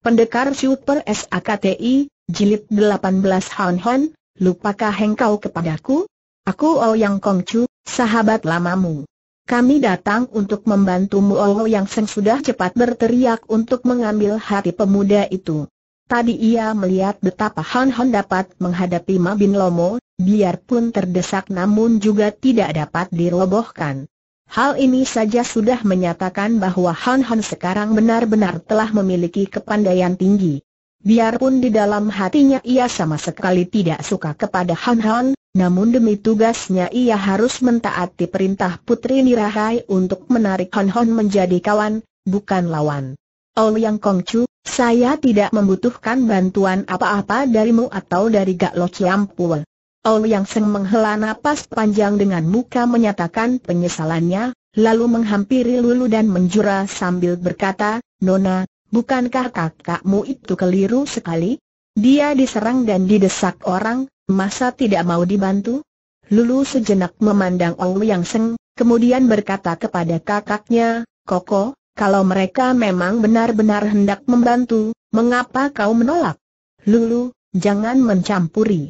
Pendekar Super SAKTI, Jilid 18 Hon Hon, lupakah engkau kepadaku? Aku Ouyang oh Kongcu, sahabat lamamu. Kami datang untuk membantumu oh Yang Seng sudah cepat berteriak untuk mengambil hati pemuda itu. Tadi ia melihat betapa Han Han dapat menghadapi Mabin Lomo, biarpun terdesak namun juga tidak dapat dirobohkan. Hal ini saja sudah menyatakan bahwa Han Han sekarang benar-benar telah memiliki kepandaian tinggi. Biarpun di dalam hatinya ia sama sekali tidak suka kepada Han Han, namun demi tugasnya ia harus mentaati perintah Putri Nirahai untuk menarik Han Han menjadi kawan, bukan lawan. Ouyang Kongcu, saya tidak membutuhkan bantuan apa-apa darimu atau dari Gak Lo Pua yang Seng menghela napas panjang dengan muka menyatakan penyesalannya, lalu menghampiri Lulu dan menjura sambil berkata, Nona, bukankah kakakmu itu keliru sekali? Dia diserang dan didesak orang, masa tidak mau dibantu? Lulu sejenak memandang yang Seng, kemudian berkata kepada kakaknya, Koko, kalau mereka memang benar-benar hendak membantu, mengapa kau menolak? Lulu, jangan mencampuri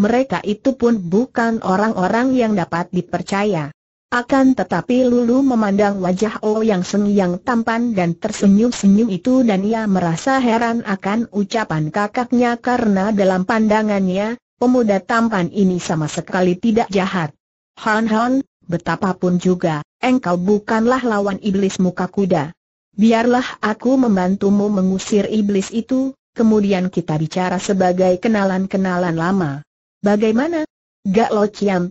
mereka itu pun bukan orang-orang yang dapat dipercaya. Akan tetapi Lulu memandang wajah O oh yang seng yang tampan dan tersenyum-senyum itu dan ia merasa heran akan ucapan kakaknya karena dalam pandangannya, pemuda tampan ini sama sekali tidak jahat. Han Han, betapapun juga, engkau bukanlah lawan iblis muka kuda. Biarlah aku membantumu mengusir iblis itu, kemudian kita bicara sebagai kenalan-kenalan lama. Bagaimana? Gak Lo Chiam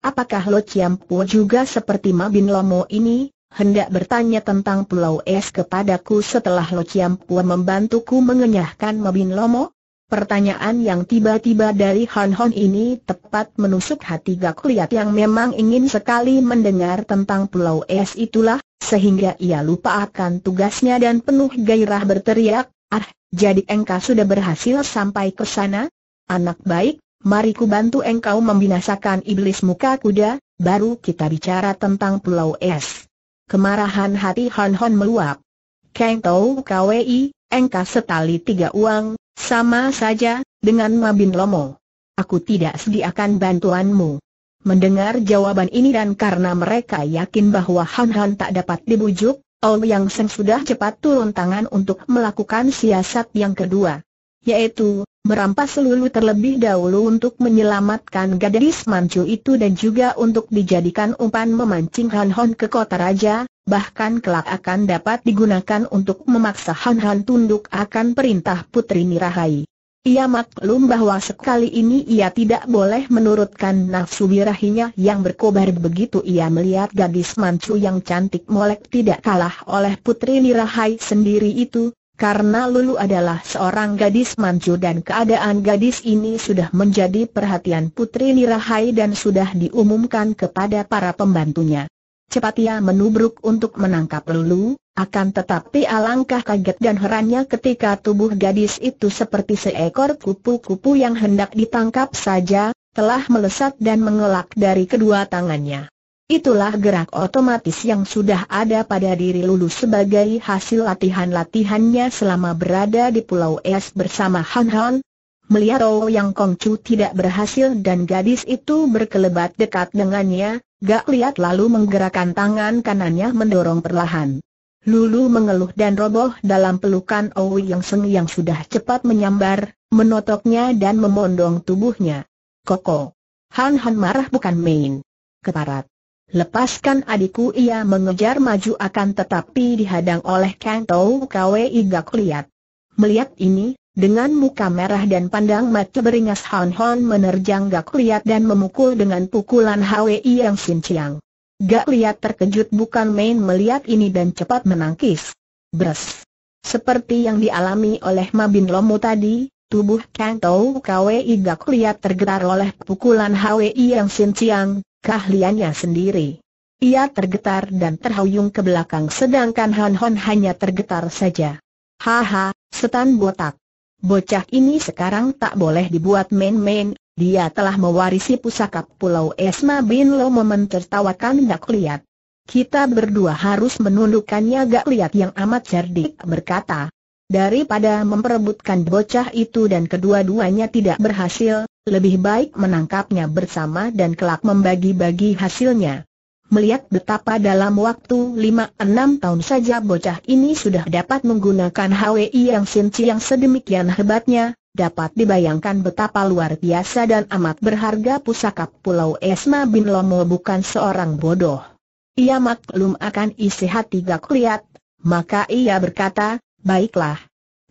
apakah Lo Chiam juga seperti Mabin Lomo ini, hendak bertanya tentang Pulau Es kepadaku setelah Lo Chiam membantuku mengenyahkan Mabin Lomo? Pertanyaan yang tiba-tiba dari Han Hon ini tepat menusuk hati Gak Liat yang memang ingin sekali mendengar tentang Pulau Es itulah, sehingga ia lupa akan tugasnya dan penuh gairah berteriak, Ah, jadi engkau sudah berhasil sampai ke sana? Anak baik, mari ku bantu engkau membinasakan iblis muka kuda, baru kita bicara tentang pulau es. Kemarahan hati Han Hon meluap. Kang Tau KWI, engkau setali tiga uang, sama saja, dengan Mabin Lomo. Aku tidak sediakan bantuanmu. Mendengar jawaban ini dan karena mereka yakin bahwa Han Han tak dapat dibujuk, Ol Yang Seng sudah cepat turun tangan untuk melakukan siasat yang kedua yaitu merampas seluruh terlebih dahulu untuk menyelamatkan gadis mancu itu dan juga untuk dijadikan umpan memancing Han Hon ke kota raja, bahkan kelak akan dapat digunakan untuk memaksa Han Hon tunduk akan perintah Putri Mirahai. Ia maklum bahwa sekali ini ia tidak boleh menurutkan nafsu birahinya yang berkobar begitu ia melihat gadis mancu yang cantik molek tidak kalah oleh Putri Nirahai sendiri itu, karena Lulu adalah seorang gadis mancu dan keadaan gadis ini sudah menjadi perhatian Putri Nirahai dan sudah diumumkan kepada para pembantunya. Cepat ia menubruk untuk menangkap Lulu, akan tetapi alangkah kaget dan herannya ketika tubuh gadis itu seperti seekor kupu-kupu yang hendak ditangkap saja, telah melesat dan mengelak dari kedua tangannya. Itulah gerak otomatis yang sudah ada pada diri Lulu sebagai hasil latihan-latihannya selama berada di Pulau Es bersama Han Han. Melihat Oh Yang Kongcu tidak berhasil dan gadis itu berkelebat dekat dengannya, Gak Liat lalu menggerakkan tangan kanannya mendorong perlahan. Lulu mengeluh dan roboh dalam pelukan Oh Yang Seng yang sudah cepat menyambar, menotoknya dan memondong tubuhnya. Koko. Han Han marah bukan main. Keparat. Lepaskan adikku ia mengejar maju akan tetapi dihadang oleh Kang Tau Kwe Gak Liat. Melihat ini, dengan muka merah dan pandang mata beringas Hon Hon menerjang Gak Liat dan memukul dengan pukulan Hwi yang sin Chiang. Gak Liat terkejut bukan main melihat ini dan cepat menangkis. Bres. Seperti yang dialami oleh Mabin Lomu tadi, tubuh Kang Tau Kwe Gak Liat tergerar oleh pukulan Hwi yang sin Chiang keahliannya sendiri. Ia tergetar dan terhuyung ke belakang sedangkan Han Hon hanya tergetar saja. Haha, setan botak. Bocah ini sekarang tak boleh dibuat main-main, dia telah mewarisi pusaka Pulau Esma bin Lo Momen tertawakan Gak lihat. Kita berdua harus menundukkannya Gak lihat yang amat cerdik berkata, Daripada memperebutkan bocah itu dan kedua-duanya tidak berhasil, lebih baik menangkapnya bersama dan kelak membagi-bagi hasilnya. Melihat betapa dalam waktu 5 enam tahun saja bocah ini sudah dapat menggunakan HWI yang sinci yang sedemikian hebatnya, dapat dibayangkan betapa luar biasa dan amat berharga pusaka Pulau Esma bin Lomo bukan seorang bodoh. Ia maklum akan isi hati Gak Liat, maka ia berkata, Baiklah.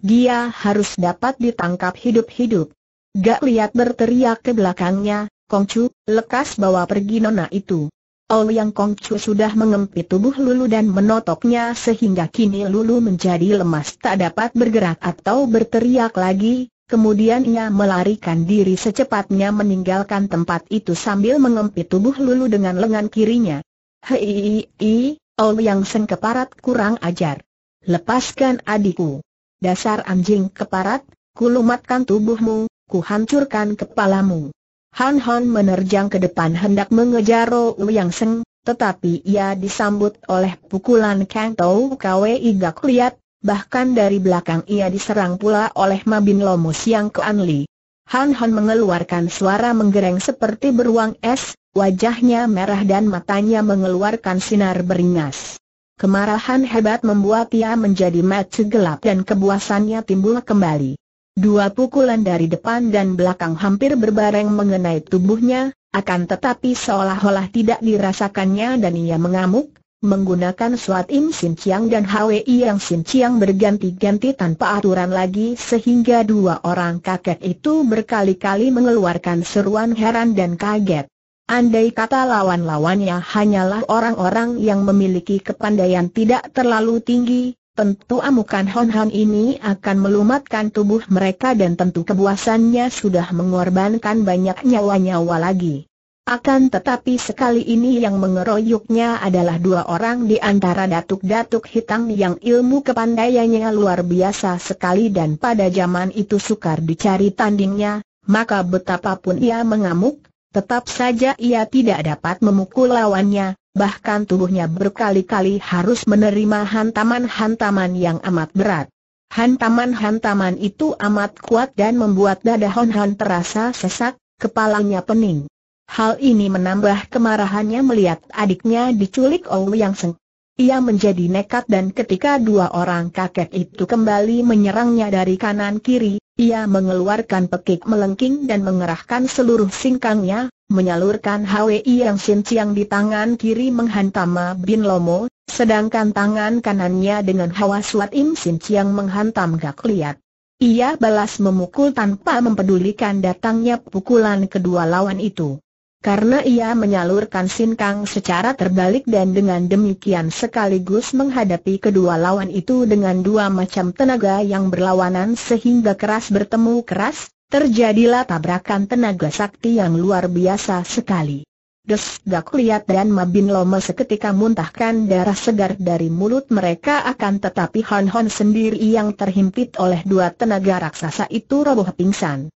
Dia harus dapat ditangkap hidup-hidup. Gak lihat berteriak ke belakangnya, Kongcu, lekas bawa pergi nona itu. yang Kongcu sudah mengempit tubuh Lulu dan menotoknya sehingga kini Lulu menjadi lemas tak dapat bergerak atau berteriak lagi, Kemudian ia melarikan diri secepatnya meninggalkan tempat itu sambil mengempit tubuh Lulu dengan lengan kirinya. Hei, Ou yang sengkeparat kurang ajar. Lepaskan adikku. Dasar anjing keparat, ku lumatkan tubuhmu, ku hancurkan kepalamu. Han Han menerjang ke depan hendak mengejar Ro Yang Seng, tetapi ia disambut oleh pukulan Kang Tau Kwe Gak Liat, bahkan dari belakang ia diserang pula oleh Mabin Lomus yang ke Anli. Han Hon mengeluarkan suara menggereng seperti beruang es, wajahnya merah dan matanya mengeluarkan sinar beringas. Kemarahan hebat membuat ia menjadi mata gelap dan kebuasannya timbul kembali. Dua pukulan dari depan dan belakang hampir berbareng mengenai tubuhnya, akan tetapi seolah-olah tidak dirasakannya dan ia mengamuk, menggunakan suat Im Sin ciang dan Hwi Yang Sin ciang berganti-ganti tanpa aturan lagi sehingga dua orang kakek itu berkali-kali mengeluarkan seruan heran dan kaget. Andai kata lawan-lawannya hanyalah orang-orang yang memiliki kepandaian tidak terlalu tinggi, tentu amukan Hon-Hon ini akan melumatkan tubuh mereka dan tentu kebuasannya sudah mengorbankan banyak nyawa-nyawa lagi. Akan tetapi sekali ini yang mengeroyoknya adalah dua orang di antara datuk-datuk hitam yang ilmu kepandaiannya luar biasa sekali dan pada zaman itu sukar dicari tandingnya, maka betapapun ia mengamuk, Tetap saja ia tidak dapat memukul lawannya, bahkan tubuhnya berkali-kali harus menerima hantaman-hantaman yang amat berat. Hantaman-hantaman itu amat kuat dan membuat dada Hon Han terasa sesak, kepalanya pening. Hal ini menambah kemarahannya melihat adiknya diculik Ouyang Seng. Ia menjadi nekat dan ketika dua orang kakek itu kembali menyerangnya dari kanan kiri, ia mengeluarkan pekik melengking dan mengerahkan seluruh singkangnya, menyalurkan Hwi yang sinciang di tangan kiri menghantam Bin Lomo, sedangkan tangan kanannya dengan Hawa Suat Im Sinciang menghantam Gak Liat. Ia balas memukul tanpa mempedulikan datangnya pukulan kedua lawan itu karena ia menyalurkan sinkang secara terbalik dan dengan demikian sekaligus menghadapi kedua lawan itu dengan dua macam tenaga yang berlawanan sehingga keras bertemu keras, terjadilah tabrakan tenaga sakti yang luar biasa sekali. gak kulihat dan Mabin Loma seketika muntahkan darah segar dari mulut mereka akan tetapi Hon Hon sendiri yang terhimpit oleh dua tenaga raksasa itu roboh pingsan.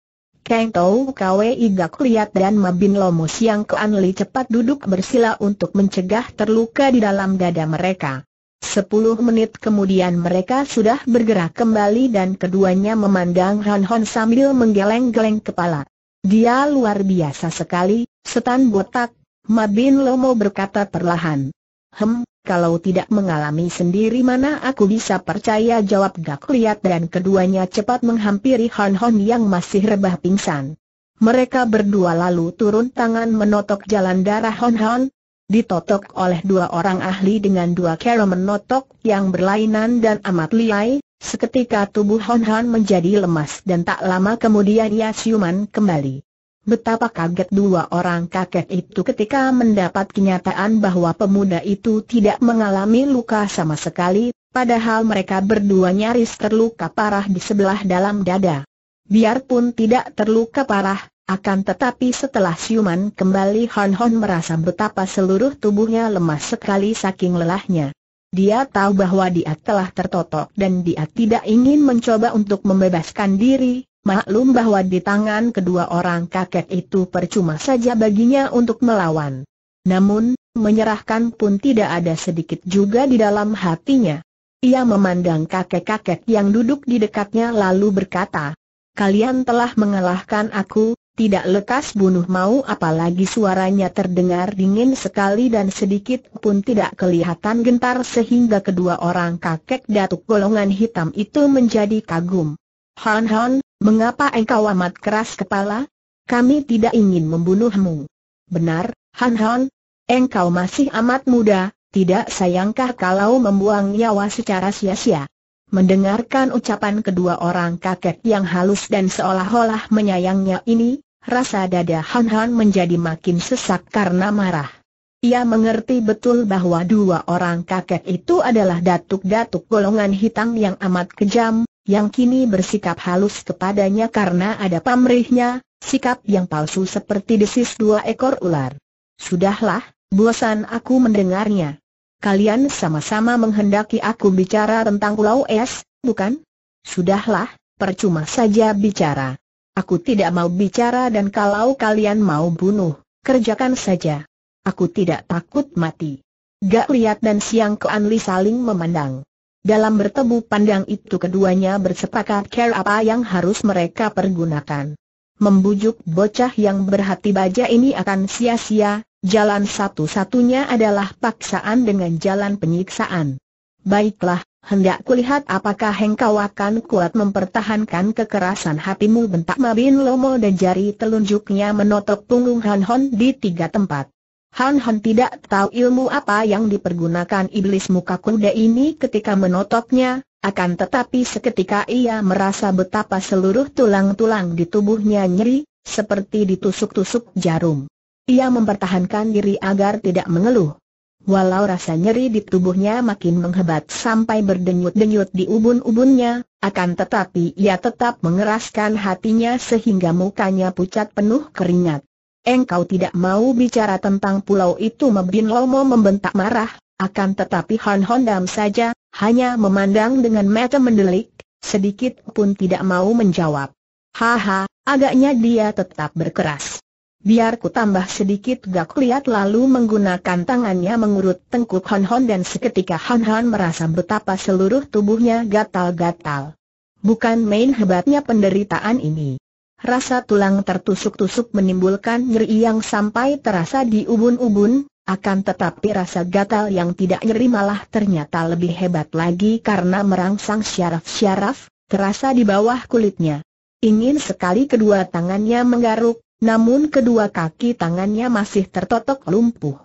Kang Tou Kwe Igak Liat dan Mabin Lomo Siang Kuan Li cepat duduk bersila untuk mencegah terluka di dalam dada mereka. Sepuluh menit kemudian mereka sudah bergerak kembali dan keduanya memandang Han Hon sambil menggeleng-geleng kepala. Dia luar biasa sekali, setan botak, Mabin Lomo berkata perlahan. Hem, kalau tidak mengalami sendiri mana aku bisa percaya jawab Gak Liat dan keduanya cepat menghampiri Han Hon yang masih rebah pingsan. Mereka berdua lalu turun tangan menotok jalan darah Hon Hon, ditotok oleh dua orang ahli dengan dua kera menotok yang berlainan dan amat liai, seketika tubuh Hon Hon menjadi lemas dan tak lama kemudian ia siuman kembali. Betapa kaget dua orang kakek itu ketika mendapat kenyataan bahwa pemuda itu tidak mengalami luka sama sekali, padahal mereka berdua nyaris terluka parah di sebelah dalam dada. Biarpun tidak terluka parah, akan tetapi setelah siuman kembali Hon Hon merasa betapa seluruh tubuhnya lemas sekali saking lelahnya. Dia tahu bahwa dia telah tertotok dan dia tidak ingin mencoba untuk membebaskan diri, Maklum bahwa di tangan kedua orang kakek itu percuma saja baginya untuk melawan. Namun, menyerahkan pun tidak ada sedikit juga di dalam hatinya. Ia memandang kakek-kakek yang duduk di dekatnya lalu berkata, Kalian telah mengalahkan aku, tidak lekas bunuh mau apalagi suaranya terdengar dingin sekali dan sedikit pun tidak kelihatan gentar sehingga kedua orang kakek datuk golongan hitam itu menjadi kagum. Han Han, Mengapa engkau amat keras kepala? Kami tidak ingin membunuhmu. Benar, Han Han, engkau masih amat muda, tidak sayangkah kalau membuang nyawa secara sia-sia? Mendengarkan ucapan kedua orang kakek yang halus dan seolah-olah menyayangnya ini, rasa dada Han Han menjadi makin sesak karena marah. Ia mengerti betul bahwa dua orang kakek itu adalah datuk-datuk golongan hitam yang amat kejam, yang kini bersikap halus kepadanya karena ada pamrihnya, sikap yang palsu seperti desis dua ekor ular. Sudahlah, bosan aku mendengarnya. Kalian sama-sama menghendaki aku bicara tentang Pulau Es, bukan? Sudahlah, percuma saja bicara. Aku tidak mau bicara dan kalau kalian mau bunuh, kerjakan saja. Aku tidak takut mati. Gak lihat dan Siang ke Anli saling memandang. Dalam bertemu pandang itu keduanya bersepakat care apa yang harus mereka pergunakan. Membujuk bocah yang berhati baja ini akan sia-sia, jalan satu-satunya adalah paksaan dengan jalan penyiksaan. Baiklah, hendak kulihat apakah engkau akan kuat mempertahankan kekerasan hatimu bentak Mabin Lomo dan jari telunjuknya menotok punggung Han Hon di tiga tempat. Han Han tidak tahu ilmu apa yang dipergunakan iblis muka kuda ini ketika menotoknya, akan tetapi seketika ia merasa betapa seluruh tulang-tulang di tubuhnya nyeri, seperti ditusuk-tusuk jarum. Ia mempertahankan diri agar tidak mengeluh. Walau rasa nyeri di tubuhnya makin menghebat sampai berdenyut-denyut di ubun-ubunnya, akan tetapi ia tetap mengeraskan hatinya sehingga mukanya pucat penuh keringat. Engkau tidak mau bicara tentang pulau itu Mebin Lomo membentak marah, akan tetapi Han Hondam saja, hanya memandang dengan mata mendelik, sedikit pun tidak mau menjawab. Haha, agaknya dia tetap berkeras. Biar ku tambah sedikit gak lihat lalu menggunakan tangannya mengurut tengkuk Han Hon dan seketika Han Han merasa betapa seluruh tubuhnya gatal-gatal. Bukan main hebatnya penderitaan ini rasa tulang tertusuk-tusuk menimbulkan nyeri yang sampai terasa di ubun-ubun, akan tetapi rasa gatal yang tidak nyeri malah ternyata lebih hebat lagi karena merangsang syaraf-syaraf, terasa di bawah kulitnya. Ingin sekali kedua tangannya menggaruk, namun kedua kaki tangannya masih tertotok lumpuh.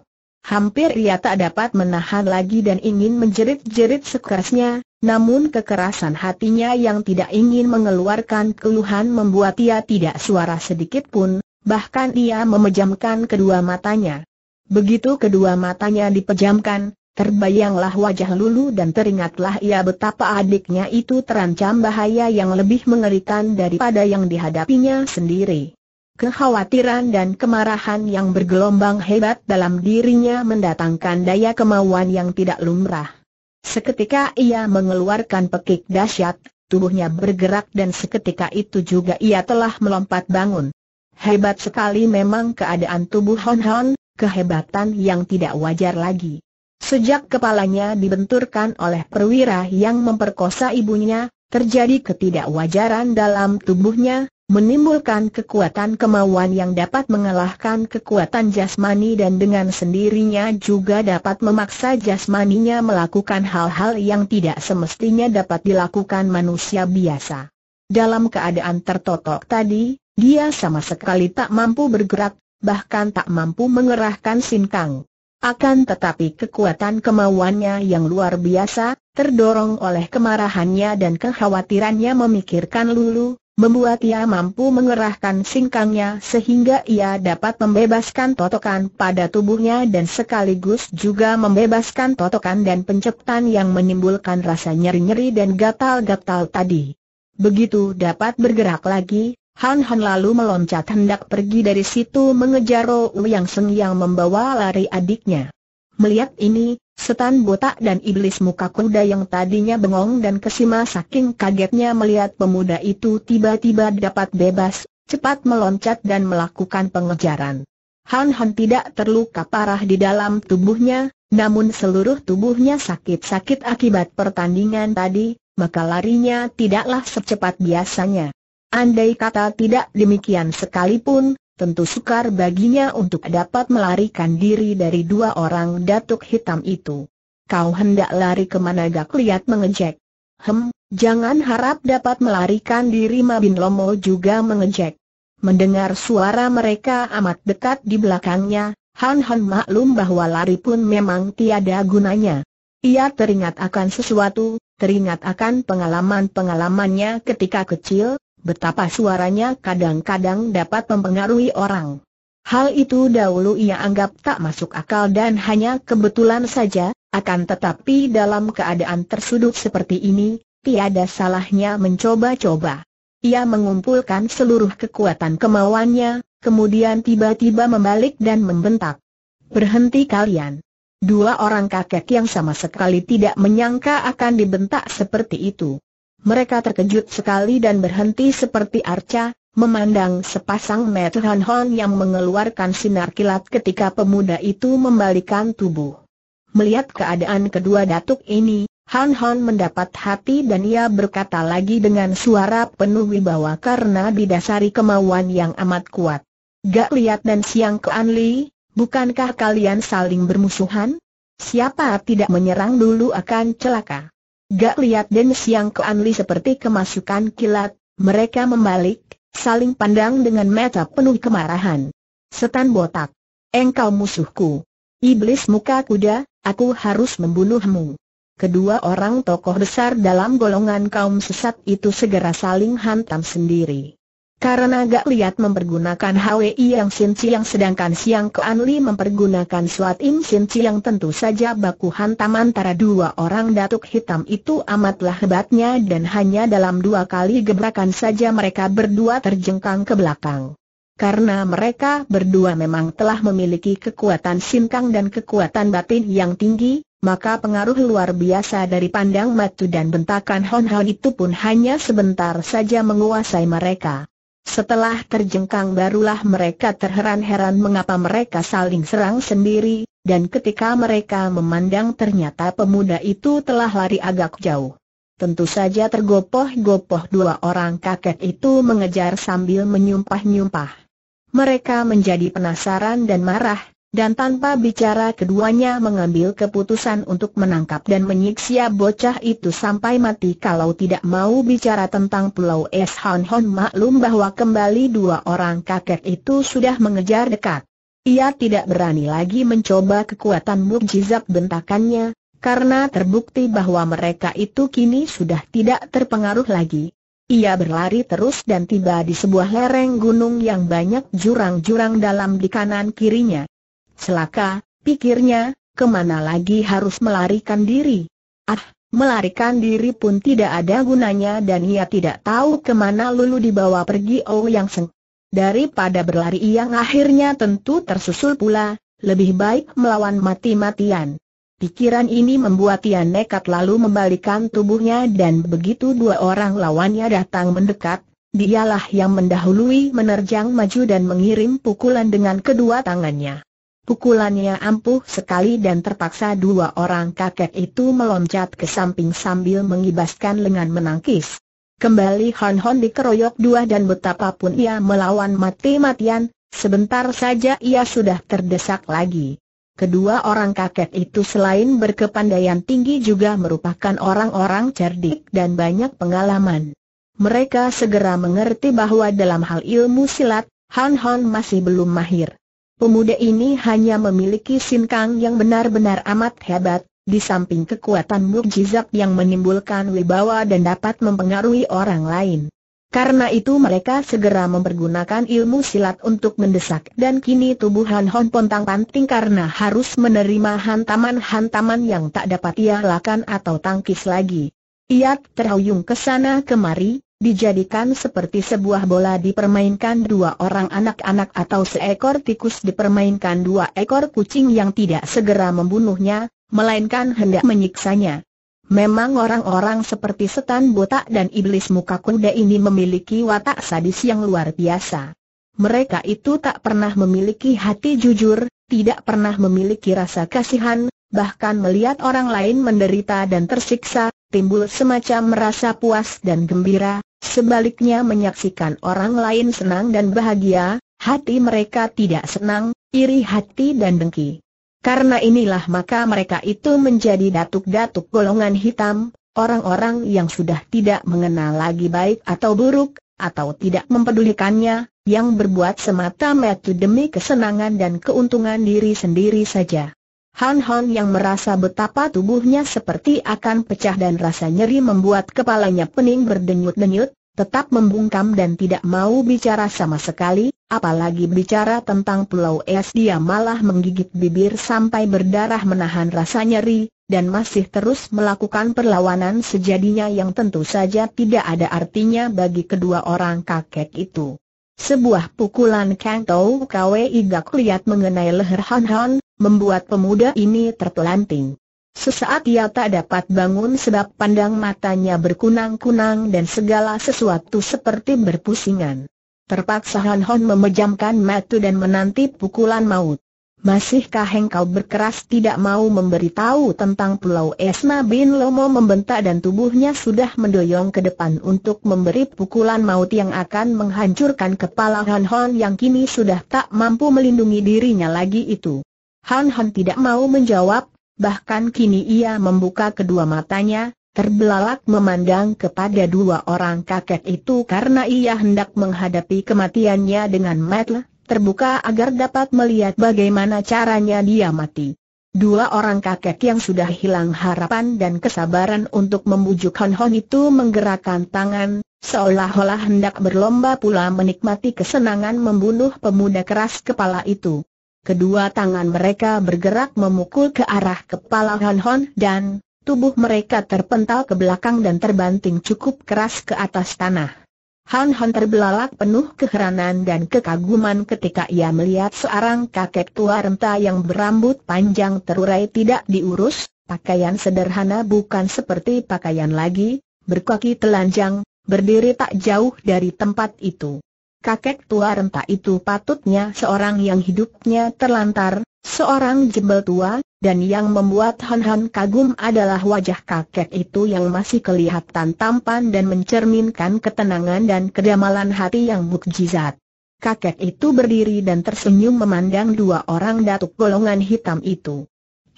Hampir ia tak dapat menahan lagi dan ingin menjerit-jerit sekerasnya, namun kekerasan hatinya yang tidak ingin mengeluarkan keluhan membuat ia tidak suara sedikit pun, bahkan ia memejamkan kedua matanya. Begitu kedua matanya dipejamkan, terbayanglah wajah Lulu dan teringatlah ia betapa adiknya itu terancam bahaya yang lebih mengerikan daripada yang dihadapinya sendiri. Kekhawatiran dan kemarahan yang bergelombang hebat dalam dirinya mendatangkan daya kemauan yang tidak lumrah. Seketika ia mengeluarkan pekik dahsyat, tubuhnya bergerak dan seketika itu juga ia telah melompat bangun. Hebat sekali memang keadaan tubuh Hon Hon, kehebatan yang tidak wajar lagi. Sejak kepalanya dibenturkan oleh perwira yang memperkosa ibunya, terjadi ketidakwajaran dalam tubuhnya, menimbulkan kekuatan kemauan yang dapat mengalahkan kekuatan jasmani dan dengan sendirinya juga dapat memaksa jasmaninya melakukan hal-hal yang tidak semestinya dapat dilakukan manusia biasa. Dalam keadaan tertotok tadi, dia sama sekali tak mampu bergerak, bahkan tak mampu mengerahkan sinkang. Akan tetapi kekuatan kemauannya yang luar biasa, terdorong oleh kemarahannya dan kekhawatirannya memikirkan Lulu, membuat ia mampu mengerahkan singkangnya sehingga ia dapat membebaskan totokan pada tubuhnya dan sekaligus juga membebaskan totokan dan pencetan yang menimbulkan rasa nyeri-nyeri dan gatal-gatal tadi. Begitu dapat bergerak lagi, Han Han lalu meloncat hendak pergi dari situ mengejar Rou Yang Seng yang membawa lari adiknya. Melihat ini, Setan botak dan iblis muka kuda yang tadinya bengong dan kesima saking kagetnya melihat pemuda itu tiba-tiba dapat bebas, cepat meloncat dan melakukan pengejaran. Han Han tidak terluka parah di dalam tubuhnya, namun seluruh tubuhnya sakit-sakit akibat pertandingan tadi, maka larinya tidaklah secepat biasanya. Andai kata tidak demikian sekalipun, tentu sukar baginya untuk dapat melarikan diri dari dua orang datuk hitam itu. Kau hendak lari kemana gak lihat mengejek. Hem, jangan harap dapat melarikan diri Mabin Lomo juga mengejek. Mendengar suara mereka amat dekat di belakangnya, Han Han maklum bahwa lari pun memang tiada gunanya. Ia teringat akan sesuatu, teringat akan pengalaman-pengalamannya ketika kecil, Betapa suaranya kadang-kadang dapat mempengaruhi orang. Hal itu dahulu ia anggap tak masuk akal dan hanya kebetulan saja, akan tetapi dalam keadaan tersudut seperti ini, tiada salahnya mencoba-coba. Ia mengumpulkan seluruh kekuatan kemauannya, kemudian tiba-tiba membalik dan membentak. Berhenti kalian. Dua orang kakek yang sama sekali tidak menyangka akan dibentak seperti itu mereka terkejut sekali dan berhenti seperti arca, memandang sepasang mata Han Hon yang mengeluarkan sinar kilat ketika pemuda itu membalikan tubuh. Melihat keadaan kedua datuk ini, Han Hon mendapat hati dan ia berkata lagi dengan suara penuh wibawa karena didasari kemauan yang amat kuat. Gak lihat dan siang ke An Li, bukankah kalian saling bermusuhan? Siapa tidak menyerang dulu akan celaka. Gak lihat Den Siang ke Anli seperti kemasukan kilat, mereka membalik, saling pandang dengan mata penuh kemarahan. Setan botak. Engkau musuhku. Iblis muka kuda, aku harus membunuhmu. Kedua orang tokoh besar dalam golongan kaum sesat itu segera saling hantam sendiri. Karena Gak lihat mempergunakan HWI yang Sin yang sedangkan Siang Kean Li mempergunakan Suat Im Sin tentu saja baku hantam antara dua orang datuk hitam itu amatlah hebatnya dan hanya dalam dua kali gebrakan saja mereka berdua terjengkang ke belakang. Karena mereka berdua memang telah memiliki kekuatan sinkang dan kekuatan batin yang tinggi, maka pengaruh luar biasa dari pandang matu dan bentakan Hon Hon itu pun hanya sebentar saja menguasai mereka. Setelah terjengkang barulah mereka terheran-heran mengapa mereka saling serang sendiri, dan ketika mereka memandang ternyata pemuda itu telah lari agak jauh. Tentu saja tergopoh-gopoh dua orang kakek itu mengejar sambil menyumpah-nyumpah. Mereka menjadi penasaran dan marah, dan tanpa bicara keduanya mengambil keputusan untuk menangkap dan menyiksa bocah itu sampai mati kalau tidak mau bicara tentang Pulau Es Hon Hon maklum bahwa kembali dua orang kakek itu sudah mengejar dekat. Ia tidak berani lagi mencoba kekuatan mukjizat bentakannya, karena terbukti bahwa mereka itu kini sudah tidak terpengaruh lagi. Ia berlari terus dan tiba di sebuah lereng gunung yang banyak jurang-jurang dalam di kanan kirinya. Celaka, pikirnya, kemana lagi harus melarikan diri? Ah, melarikan diri pun tidak ada gunanya dan ia tidak tahu kemana Lulu dibawa pergi Ouyang oh, Seng. Daripada berlari yang akhirnya tentu tersusul pula, lebih baik melawan mati-matian. Pikiran ini membuat ia nekat lalu membalikan tubuhnya dan begitu dua orang lawannya datang mendekat, dialah yang mendahului menerjang maju dan mengirim pukulan dengan kedua tangannya. Pukulannya ampuh sekali dan terpaksa dua orang kakek itu meloncat ke samping sambil mengibaskan lengan menangkis. Kembali Han Hon dikeroyok dua dan betapapun ia melawan mati-matian, sebentar saja ia sudah terdesak lagi. Kedua orang kakek itu selain berkepandaian tinggi juga merupakan orang-orang cerdik dan banyak pengalaman. Mereka segera mengerti bahwa dalam hal ilmu silat, Han Hon masih belum mahir. Pemuda ini hanya memiliki sinkang yang benar-benar amat hebat, di samping kekuatan mukjizat yang menimbulkan wibawa dan dapat mempengaruhi orang lain. Karena itu mereka segera mempergunakan ilmu silat untuk mendesak dan kini tubuh Han Hon pontang panting karena harus menerima hantaman-hantaman yang tak dapat ia lakukan atau tangkis lagi. Ia terhuyung ke sana kemari, dijadikan seperti sebuah bola dipermainkan dua orang anak-anak atau seekor tikus dipermainkan dua ekor kucing yang tidak segera membunuhnya, melainkan hendak menyiksanya. Memang orang-orang seperti setan botak dan iblis muka kuda ini memiliki watak sadis yang luar biasa. Mereka itu tak pernah memiliki hati jujur, tidak pernah memiliki rasa kasihan, bahkan melihat orang lain menderita dan tersiksa, timbul semacam merasa puas dan gembira, Sebaliknya menyaksikan orang lain senang dan bahagia, hati mereka tidak senang, iri hati dan dengki. Karena inilah maka mereka itu menjadi datuk-datuk golongan hitam, orang-orang yang sudah tidak mengenal lagi baik atau buruk, atau tidak mempedulikannya, yang berbuat semata-mata demi kesenangan dan keuntungan diri sendiri saja. Han Han yang merasa betapa tubuhnya seperti akan pecah dan rasa nyeri membuat kepalanya pening berdenyut-denyut, tetap membungkam dan tidak mau bicara sama sekali, apalagi bicara tentang Pulau Es dia malah menggigit bibir sampai berdarah menahan rasa nyeri, dan masih terus melakukan perlawanan sejadinya yang tentu saja tidak ada artinya bagi kedua orang kakek itu. Sebuah pukulan Kang Tau Kwei Gak lihat mengenai leher Han Han, membuat pemuda ini terpelanting. Sesaat ia tak dapat bangun sebab pandang matanya berkunang-kunang dan segala sesuatu seperti berpusingan. Terpaksa Han Han memejamkan mata dan menanti pukulan maut. Masihkah engkau berkeras tidak mau memberitahu tentang pulau Esma bin Lomo membentak dan tubuhnya sudah mendoyong ke depan untuk memberi pukulan maut yang akan menghancurkan kepala Han Hon yang kini sudah tak mampu melindungi dirinya lagi itu. Han Hon tidak mau menjawab, bahkan kini ia membuka kedua matanya, terbelalak memandang kepada dua orang kakek itu karena ia hendak menghadapi kematiannya dengan matlah terbuka agar dapat melihat bagaimana caranya dia mati. Dua orang kakek yang sudah hilang harapan dan kesabaran untuk membujuk Hon Hon itu menggerakkan tangan, seolah-olah hendak berlomba pula menikmati kesenangan membunuh pemuda keras kepala itu. Kedua tangan mereka bergerak memukul ke arah kepala Hon Hon dan tubuh mereka terpental ke belakang dan terbanting cukup keras ke atas tanah. Han Han terbelalak penuh keheranan dan kekaguman ketika ia melihat seorang kakek tua renta yang berambut panjang terurai tidak diurus, pakaian sederhana bukan seperti pakaian lagi, berkaki telanjang, berdiri tak jauh dari tempat itu. Kakek tua renta itu patutnya seorang yang hidupnya terlantar, Seorang jembel tua, dan yang membuat Han Han kagum adalah wajah kakek itu yang masih kelihatan tampan dan mencerminkan ketenangan dan kedamalan hati yang mukjizat. Kakek itu berdiri dan tersenyum memandang dua orang datuk golongan hitam itu.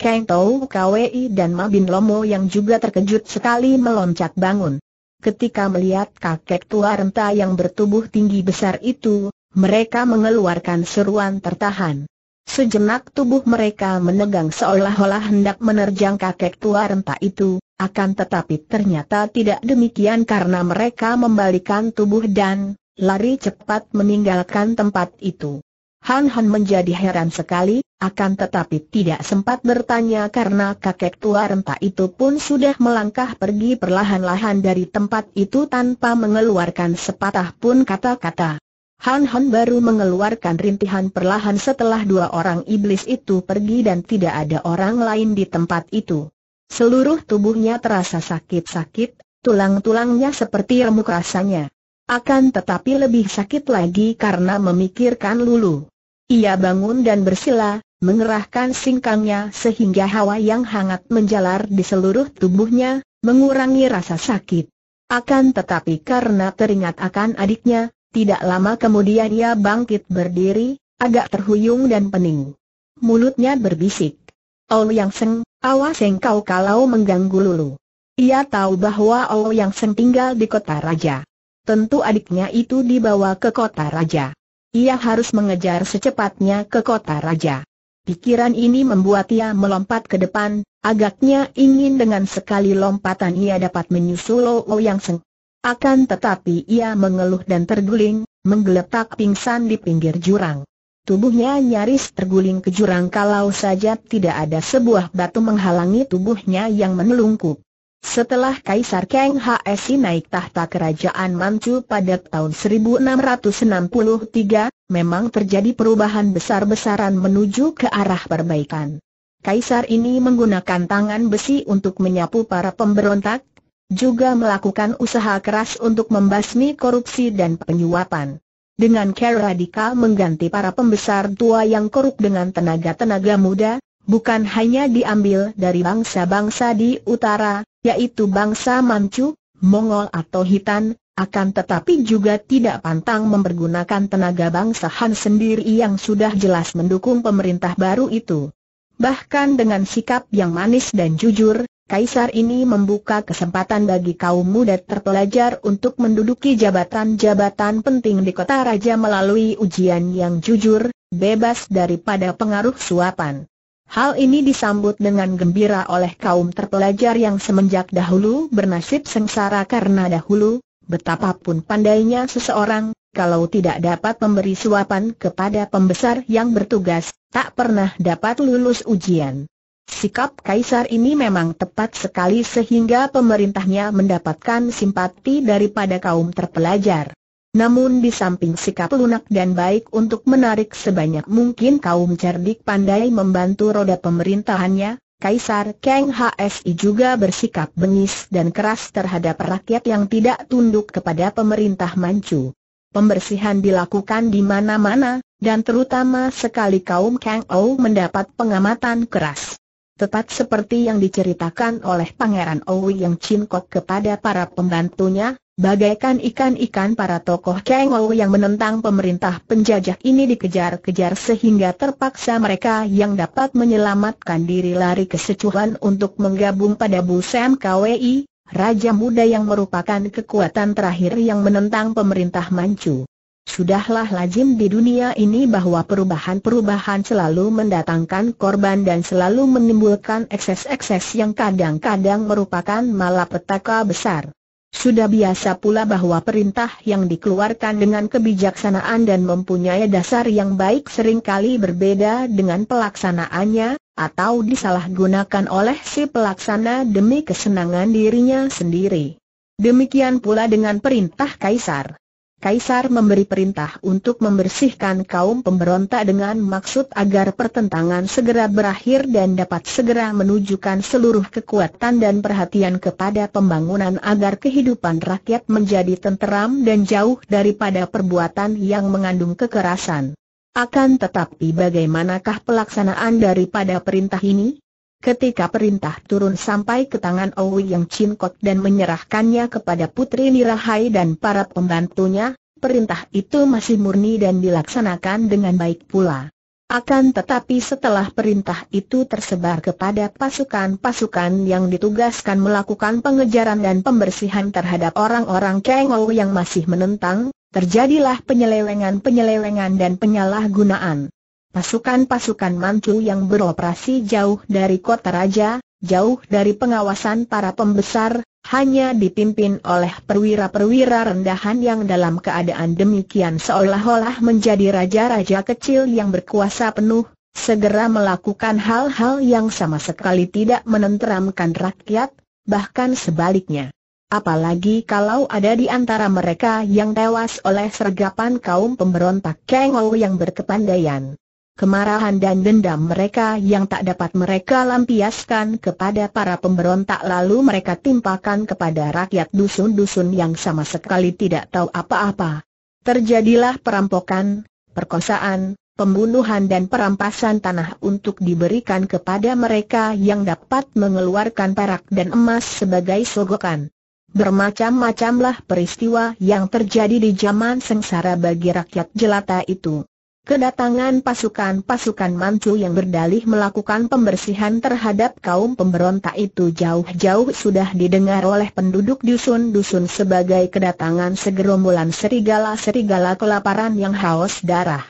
Kang Tau Kwi dan Mabin Lomo yang juga terkejut sekali meloncat bangun. Ketika melihat kakek tua renta yang bertubuh tinggi besar itu, mereka mengeluarkan seruan tertahan. Sejenak tubuh mereka menegang seolah-olah hendak menerjang kakek tua renta itu, akan tetapi ternyata tidak demikian karena mereka membalikan tubuh dan lari cepat meninggalkan tempat itu. Han Han menjadi heran sekali, akan tetapi tidak sempat bertanya karena kakek tua renta itu pun sudah melangkah pergi perlahan-lahan dari tempat itu tanpa mengeluarkan sepatah pun kata-kata. Han Han baru mengeluarkan rintihan perlahan setelah dua orang iblis itu pergi dan tidak ada orang lain di tempat itu. Seluruh tubuhnya terasa sakit-sakit, tulang-tulangnya seperti remuk rasanya. Akan tetapi lebih sakit lagi karena memikirkan Lulu. Ia bangun dan bersila, mengerahkan singkangnya sehingga hawa yang hangat menjalar di seluruh tubuhnya, mengurangi rasa sakit. Akan tetapi karena teringat akan adiknya, tidak lama kemudian ia bangkit berdiri, agak terhuyung dan pening. Mulutnya berbisik. Ol Yang Seng, awas engkau kalau mengganggu Lulu. Ia tahu bahwa Ol Yang Seng tinggal di kota raja. Tentu adiknya itu dibawa ke kota raja. Ia harus mengejar secepatnya ke kota raja. Pikiran ini membuat ia melompat ke depan, agaknya ingin dengan sekali lompatan ia dapat menyusul Ol Yang Seng. Akan tetapi ia mengeluh dan terguling, menggeletak pingsan di pinggir jurang. Tubuhnya nyaris terguling ke jurang kalau saja tidak ada sebuah batu menghalangi tubuhnya yang menelungkup. Setelah Kaisar Kang HSI naik tahta kerajaan Manchu pada tahun 1663, memang terjadi perubahan besar-besaran menuju ke arah perbaikan. Kaisar ini menggunakan tangan besi untuk menyapu para pemberontak, juga melakukan usaha keras untuk membasmi korupsi dan penyuapan. Dengan cara radikal mengganti para pembesar tua yang korup dengan tenaga-tenaga muda, bukan hanya diambil dari bangsa-bangsa di utara, yaitu bangsa Manchu, Mongol atau Hitan, akan tetapi juga tidak pantang mempergunakan tenaga bangsa Han sendiri yang sudah jelas mendukung pemerintah baru itu. Bahkan dengan sikap yang manis dan jujur, Kaisar ini membuka kesempatan bagi kaum muda terpelajar untuk menduduki jabatan-jabatan penting di kota raja melalui ujian yang jujur, bebas daripada pengaruh suapan. Hal ini disambut dengan gembira oleh kaum terpelajar yang semenjak dahulu bernasib sengsara karena dahulu, betapapun pandainya seseorang, kalau tidak dapat memberi suapan kepada pembesar yang bertugas, tak pernah dapat lulus ujian. Sikap kaisar ini memang tepat sekali sehingga pemerintahnya mendapatkan simpati daripada kaum terpelajar. Namun di samping sikap lunak dan baik untuk menarik sebanyak mungkin kaum cerdik pandai membantu roda pemerintahannya, Kaisar Kang HSI juga bersikap bengis dan keras terhadap rakyat yang tidak tunduk kepada pemerintah Manchu. Pembersihan dilakukan di mana-mana, dan terutama sekali kaum Kang Ou mendapat pengamatan keras. Tepat seperti yang diceritakan oleh Pangeran Owi yang cincok kepada para pembantunya, bagaikan ikan-ikan para tokoh Kang Owi yang menentang pemerintah penjajah ini dikejar-kejar sehingga terpaksa mereka yang dapat menyelamatkan diri lari ke secuhan untuk menggabung pada Busem KWI, Raja Muda yang merupakan kekuatan terakhir yang menentang pemerintah Manchu. Sudahlah lazim di dunia ini bahwa perubahan-perubahan selalu mendatangkan korban dan selalu menimbulkan ekses-ekses yang kadang-kadang merupakan malapetaka besar. Sudah biasa pula bahwa perintah yang dikeluarkan dengan kebijaksanaan dan mempunyai dasar yang baik seringkali berbeda dengan pelaksanaannya, atau disalahgunakan oleh si pelaksana demi kesenangan dirinya sendiri. Demikian pula dengan perintah kaisar. Kaisar memberi perintah untuk membersihkan kaum pemberontak dengan maksud agar pertentangan segera berakhir dan dapat segera menunjukkan seluruh kekuatan dan perhatian kepada pembangunan agar kehidupan rakyat menjadi tenteram dan jauh daripada perbuatan yang mengandung kekerasan. Akan tetapi bagaimanakah pelaksanaan daripada perintah ini? Ketika perintah turun sampai ke tangan Owi Yang Cinkot dan menyerahkannya kepada Putri Nirahai dan para pembantunya, perintah itu masih murni dan dilaksanakan dengan baik pula. Akan tetapi setelah perintah itu tersebar kepada pasukan-pasukan yang ditugaskan melakukan pengejaran dan pembersihan terhadap orang-orang Kengou yang masih menentang, terjadilah penyelewengan-penyelewengan dan penyalahgunaan. Pasukan-pasukan mantu yang beroperasi jauh dari kota raja, jauh dari pengawasan para pembesar, hanya dipimpin oleh perwira-perwira rendahan yang dalam keadaan demikian seolah-olah menjadi raja-raja kecil yang berkuasa penuh, segera melakukan hal-hal yang sama sekali tidak menenteramkan rakyat, bahkan sebaliknya. Apalagi kalau ada di antara mereka yang tewas oleh sergapan kaum pemberontak Kengou yang berkepandaian kemarahan dan dendam mereka yang tak dapat mereka lampiaskan kepada para pemberontak lalu mereka timpakan kepada rakyat dusun-dusun yang sama sekali tidak tahu apa-apa. Terjadilah perampokan, perkosaan, pembunuhan dan perampasan tanah untuk diberikan kepada mereka yang dapat mengeluarkan perak dan emas sebagai sogokan. Bermacam-macamlah peristiwa yang terjadi di zaman sengsara bagi rakyat jelata itu. Kedatangan pasukan-pasukan Manchu yang berdalih melakukan pembersihan terhadap kaum pemberontak itu jauh-jauh sudah didengar oleh penduduk dusun-dusun sebagai kedatangan segerombolan serigala-serigala kelaparan yang haus darah.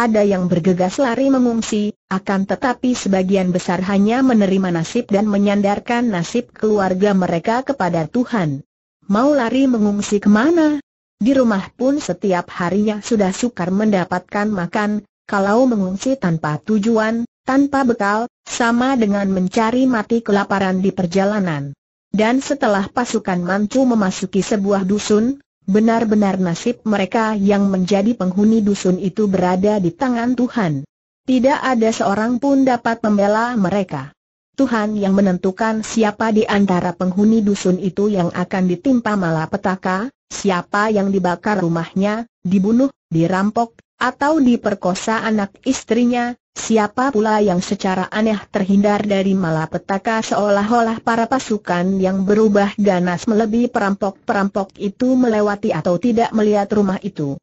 Ada yang bergegas lari mengungsi, akan tetapi sebagian besar hanya menerima nasib dan menyandarkan nasib keluarga mereka kepada Tuhan. Mau lari mengungsi kemana? Di rumah pun setiap harinya sudah sukar mendapatkan makan, kalau mengungsi tanpa tujuan, tanpa bekal, sama dengan mencari mati kelaparan di perjalanan. Dan setelah pasukan Mancu memasuki sebuah dusun, benar-benar nasib mereka yang menjadi penghuni dusun itu berada di tangan Tuhan. Tidak ada seorang pun dapat membela mereka. Tuhan yang menentukan siapa di antara penghuni dusun itu yang akan ditimpa malapetaka, Siapa yang dibakar rumahnya, dibunuh, dirampok, atau diperkosa anak istrinya, siapa pula yang secara aneh terhindar dari malapetaka seolah-olah para pasukan yang berubah ganas melebihi perampok-perampok itu melewati atau tidak melihat rumah itu.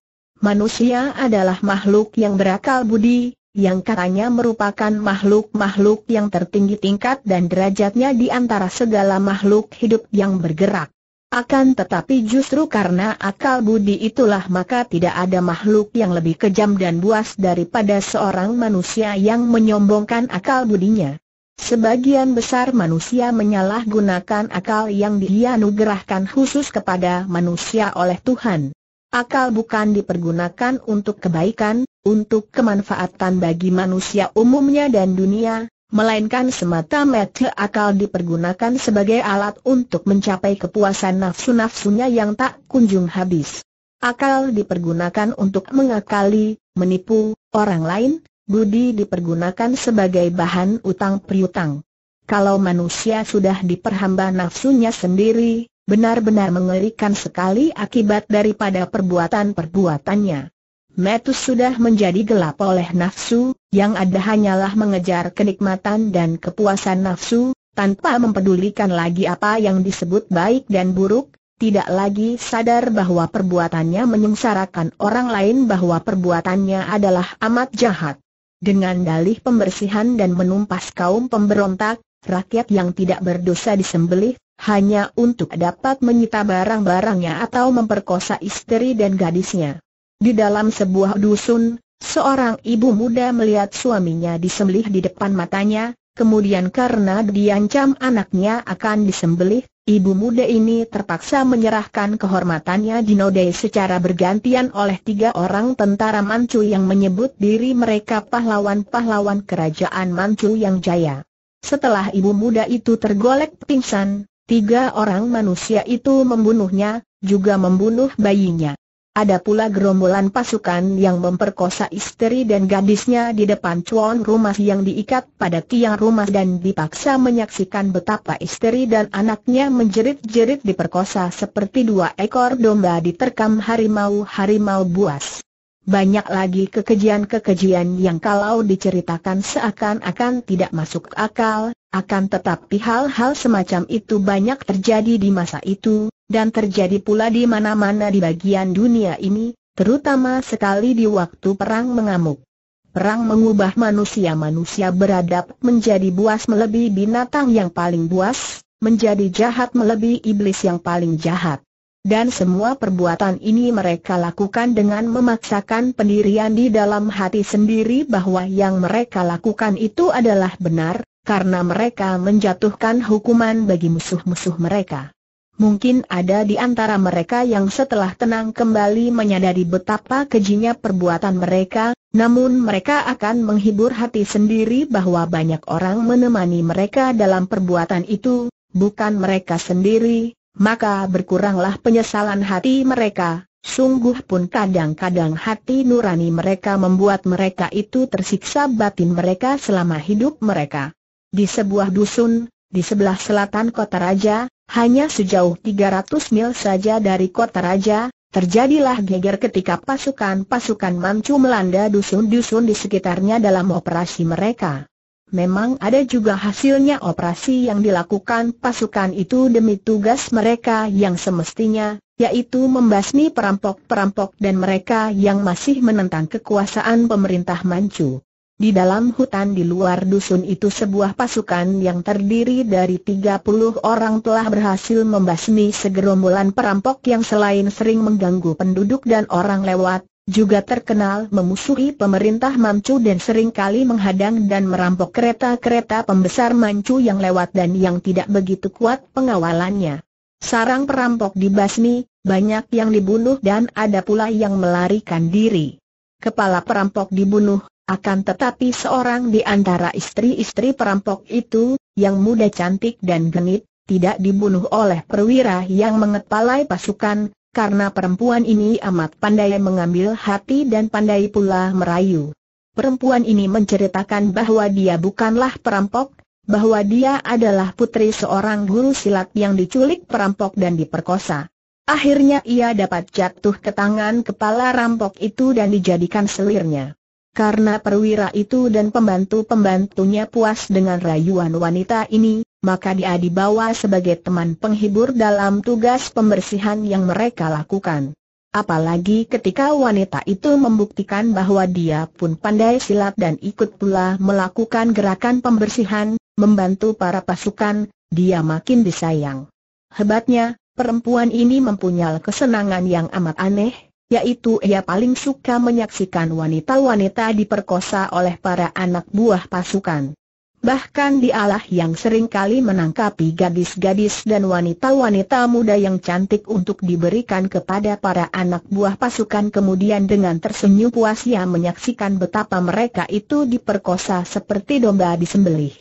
Manusia adalah makhluk yang berakal budi, yang katanya merupakan makhluk-makhluk yang tertinggi tingkat dan derajatnya di antara segala makhluk hidup yang bergerak. Akan tetapi justru karena akal budi itulah maka tidak ada makhluk yang lebih kejam dan buas daripada seorang manusia yang menyombongkan akal budinya. Sebagian besar manusia menyalahgunakan akal yang dianugerahkan khusus kepada manusia oleh Tuhan. Akal bukan dipergunakan untuk kebaikan, untuk kemanfaatan bagi manusia umumnya dan dunia, melainkan semata-mata akal dipergunakan sebagai alat untuk mencapai kepuasan nafsu-nafsunya yang tak kunjung habis. Akal dipergunakan untuk mengakali, menipu, orang lain, budi dipergunakan sebagai bahan utang priutang. Kalau manusia sudah diperhamba nafsunya sendiri, benar-benar mengerikan sekali akibat daripada perbuatan-perbuatannya. Metus sudah menjadi gelap oleh nafsu, yang ada hanyalah mengejar kenikmatan dan kepuasan nafsu, tanpa mempedulikan lagi apa yang disebut baik dan buruk, tidak lagi sadar bahwa perbuatannya menyengsarakan orang lain bahwa perbuatannya adalah amat jahat. Dengan dalih pembersihan dan menumpas kaum pemberontak, rakyat yang tidak berdosa disembelih, hanya untuk dapat menyita barang-barangnya atau memperkosa istri dan gadisnya. Di dalam sebuah dusun, seorang ibu muda melihat suaminya disembelih di depan matanya, kemudian karena diancam anaknya akan disembelih, ibu muda ini terpaksa menyerahkan kehormatannya dinodai secara bergantian oleh tiga orang tentara Manchu yang menyebut diri mereka pahlawan-pahlawan kerajaan Manchu yang jaya. Setelah ibu muda itu tergolek pingsan, tiga orang manusia itu membunuhnya, juga membunuh bayinya. Ada pula gerombolan pasukan yang memperkosa istri dan gadisnya di depan cuan rumah yang diikat pada tiang rumah dan dipaksa menyaksikan betapa istri dan anaknya menjerit-jerit diperkosa seperti dua ekor domba diterkam harimau-harimau buas. Banyak lagi kekejian-kekejian yang kalau diceritakan seakan-akan tidak masuk akal, akan tetapi hal-hal semacam itu banyak terjadi di masa itu, dan terjadi pula di mana-mana di bagian dunia ini, terutama sekali di waktu perang mengamuk. Perang mengubah manusia-manusia beradab menjadi buas melebihi binatang yang paling buas, menjadi jahat melebihi iblis yang paling jahat. Dan semua perbuatan ini mereka lakukan dengan memaksakan pendirian di dalam hati sendiri bahwa yang mereka lakukan itu adalah benar, karena mereka menjatuhkan hukuman bagi musuh-musuh mereka. Mungkin ada di antara mereka yang setelah tenang kembali menyadari betapa kejinya perbuatan mereka, namun mereka akan menghibur hati sendiri bahwa banyak orang menemani mereka dalam perbuatan itu, bukan mereka sendiri, maka berkuranglah penyesalan hati mereka. Sungguh pun kadang-kadang hati nurani mereka membuat mereka itu tersiksa batin mereka selama hidup mereka. Di sebuah dusun, di sebelah selatan kota raja, hanya sejauh 300 mil saja dari kota raja, terjadilah geger ketika pasukan-pasukan Manchu melanda dusun-dusun di sekitarnya dalam operasi mereka. Memang ada juga hasilnya operasi yang dilakukan pasukan itu demi tugas mereka yang semestinya, yaitu membasmi perampok-perampok dan mereka yang masih menentang kekuasaan pemerintah Manchu. Di dalam hutan di luar dusun itu sebuah pasukan yang terdiri dari 30 orang telah berhasil membasmi segerombolan perampok yang selain sering mengganggu penduduk dan orang lewat, juga terkenal memusuhi pemerintah Manchu dan sering kali menghadang dan merampok kereta-kereta pembesar Manchu yang lewat dan yang tidak begitu kuat pengawalannya. Sarang perampok dibasmi, banyak yang dibunuh dan ada pula yang melarikan diri. Kepala perampok dibunuh, akan tetapi seorang di antara istri-istri perampok itu, yang muda cantik dan genit, tidak dibunuh oleh perwira yang mengepalai pasukan, karena perempuan ini amat pandai mengambil hati dan pandai pula merayu. Perempuan ini menceritakan bahwa dia bukanlah perampok, bahwa dia adalah putri seorang guru silat yang diculik perampok dan diperkosa. Akhirnya ia dapat jatuh ke tangan kepala rampok itu dan dijadikan selirnya. Karena perwira itu dan pembantu-pembantunya puas dengan rayuan wanita ini, maka dia dibawa sebagai teman penghibur dalam tugas pembersihan yang mereka lakukan. Apalagi ketika wanita itu membuktikan bahwa dia pun pandai silat dan ikut pula melakukan gerakan pembersihan, membantu para pasukan, dia makin disayang. Hebatnya, perempuan ini mempunyai kesenangan yang amat aneh, yaitu ia paling suka menyaksikan wanita-wanita diperkosa oleh para anak buah pasukan. Bahkan dialah yang sering kali menangkapi gadis-gadis dan wanita-wanita muda yang cantik untuk diberikan kepada para anak buah pasukan kemudian dengan tersenyum puas ia menyaksikan betapa mereka itu diperkosa seperti domba disembelih.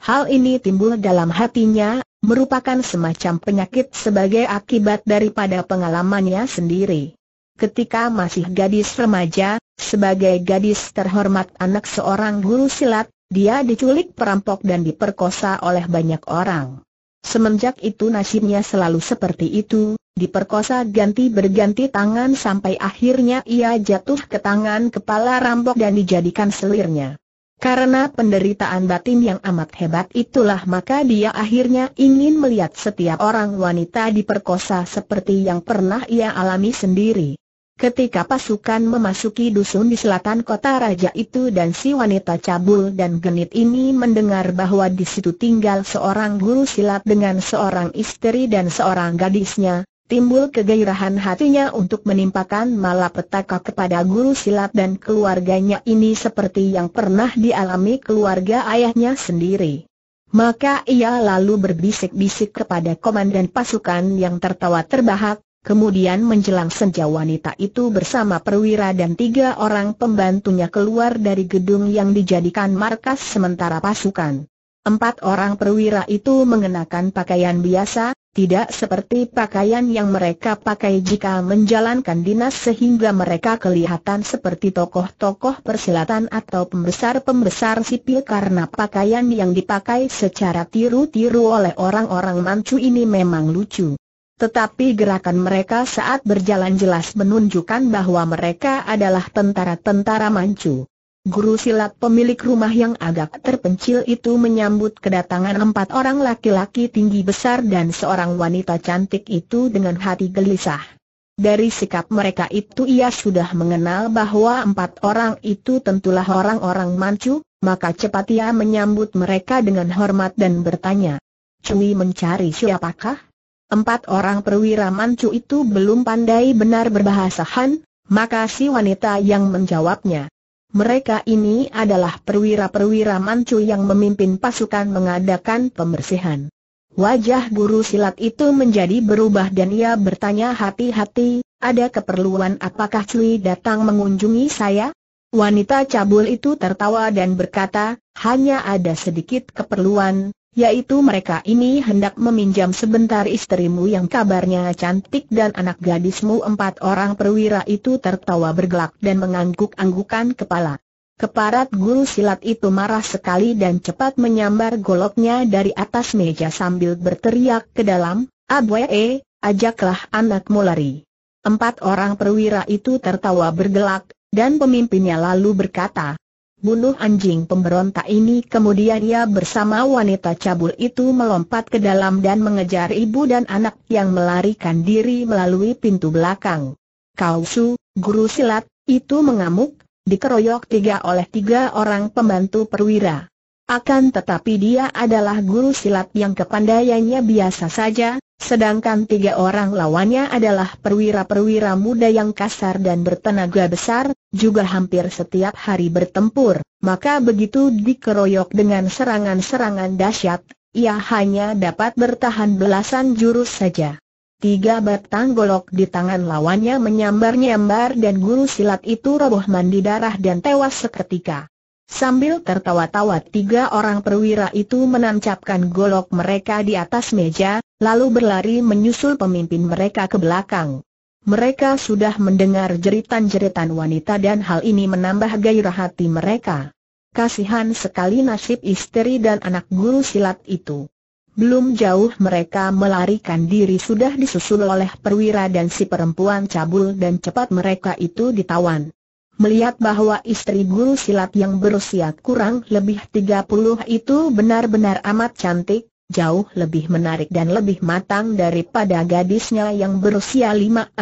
Hal ini timbul dalam hatinya, merupakan semacam penyakit sebagai akibat daripada pengalamannya sendiri ketika masih gadis remaja, sebagai gadis terhormat anak seorang guru silat, dia diculik perampok dan diperkosa oleh banyak orang. Semenjak itu nasibnya selalu seperti itu, diperkosa ganti berganti tangan sampai akhirnya ia jatuh ke tangan kepala rampok dan dijadikan selirnya. Karena penderitaan batin yang amat hebat itulah maka dia akhirnya ingin melihat setiap orang wanita diperkosa seperti yang pernah ia alami sendiri. Ketika pasukan memasuki dusun di selatan kota raja itu dan si wanita cabul dan genit ini mendengar bahwa di situ tinggal seorang guru silat dengan seorang istri dan seorang gadisnya, timbul kegairahan hatinya untuk menimpakan malapetaka kepada guru silat dan keluarganya ini seperti yang pernah dialami keluarga ayahnya sendiri. Maka ia lalu berbisik-bisik kepada komandan pasukan yang tertawa terbahak, Kemudian menjelang senja wanita itu bersama perwira dan tiga orang pembantunya keluar dari gedung yang dijadikan markas sementara pasukan. Empat orang perwira itu mengenakan pakaian biasa, tidak seperti pakaian yang mereka pakai jika menjalankan dinas sehingga mereka kelihatan seperti tokoh-tokoh persilatan atau pembesar-pembesar sipil karena pakaian yang dipakai secara tiru-tiru oleh orang-orang mancu ini memang lucu. Tetapi gerakan mereka saat berjalan jelas menunjukkan bahwa mereka adalah tentara-tentara Manchu. Guru silat pemilik rumah yang agak terpencil itu menyambut kedatangan empat orang laki-laki tinggi besar dan seorang wanita cantik itu dengan hati gelisah. Dari sikap mereka itu ia sudah mengenal bahwa empat orang itu tentulah orang-orang Manchu, maka cepat ia menyambut mereka dengan hormat dan bertanya. Cui mencari siapakah? Empat orang perwira mancu itu belum pandai benar berbahasa Han, maka si wanita yang menjawabnya. Mereka ini adalah perwira-perwira mancu yang memimpin pasukan mengadakan pembersihan. Wajah guru silat itu menjadi berubah dan ia bertanya hati-hati, ada keperluan apakah Cui datang mengunjungi saya? Wanita cabul itu tertawa dan berkata, hanya ada sedikit keperluan, yaitu mereka ini hendak meminjam sebentar istrimu yang kabarnya cantik dan anak gadismu empat orang perwira itu tertawa bergelak dan mengangguk-anggukan kepala. Keparat guru silat itu marah sekali dan cepat menyambar goloknya dari atas meja sambil berteriak ke dalam, Abwe, ajaklah anakmu lari. Empat orang perwira itu tertawa bergelak, dan pemimpinnya lalu berkata, bunuh anjing pemberontak ini kemudian ia bersama wanita cabul itu melompat ke dalam dan mengejar ibu dan anak yang melarikan diri melalui pintu belakang. Kau Su, guru silat, itu mengamuk, dikeroyok tiga oleh tiga orang pembantu perwira. Akan tetapi dia adalah guru silat yang kepandaiannya biasa saja, Sedangkan tiga orang lawannya adalah perwira-perwira muda yang kasar dan bertenaga besar, juga hampir setiap hari bertempur, maka begitu dikeroyok dengan serangan-serangan dahsyat, ia hanya dapat bertahan belasan jurus saja. Tiga batang golok di tangan lawannya menyambar-nyambar dan guru silat itu roboh mandi darah dan tewas seketika. Sambil tertawa-tawa tiga orang perwira itu menancapkan golok mereka di atas meja, lalu berlari menyusul pemimpin mereka ke belakang. Mereka sudah mendengar jeritan-jeritan wanita dan hal ini menambah gairah hati mereka. Kasihan sekali nasib istri dan anak guru silat itu. Belum jauh mereka melarikan diri sudah disusul oleh perwira dan si perempuan cabul dan cepat mereka itu ditawan melihat bahwa istri guru silat yang berusia kurang lebih 30 itu benar-benar amat cantik, jauh lebih menarik dan lebih matang daripada gadisnya yang berusia 5-16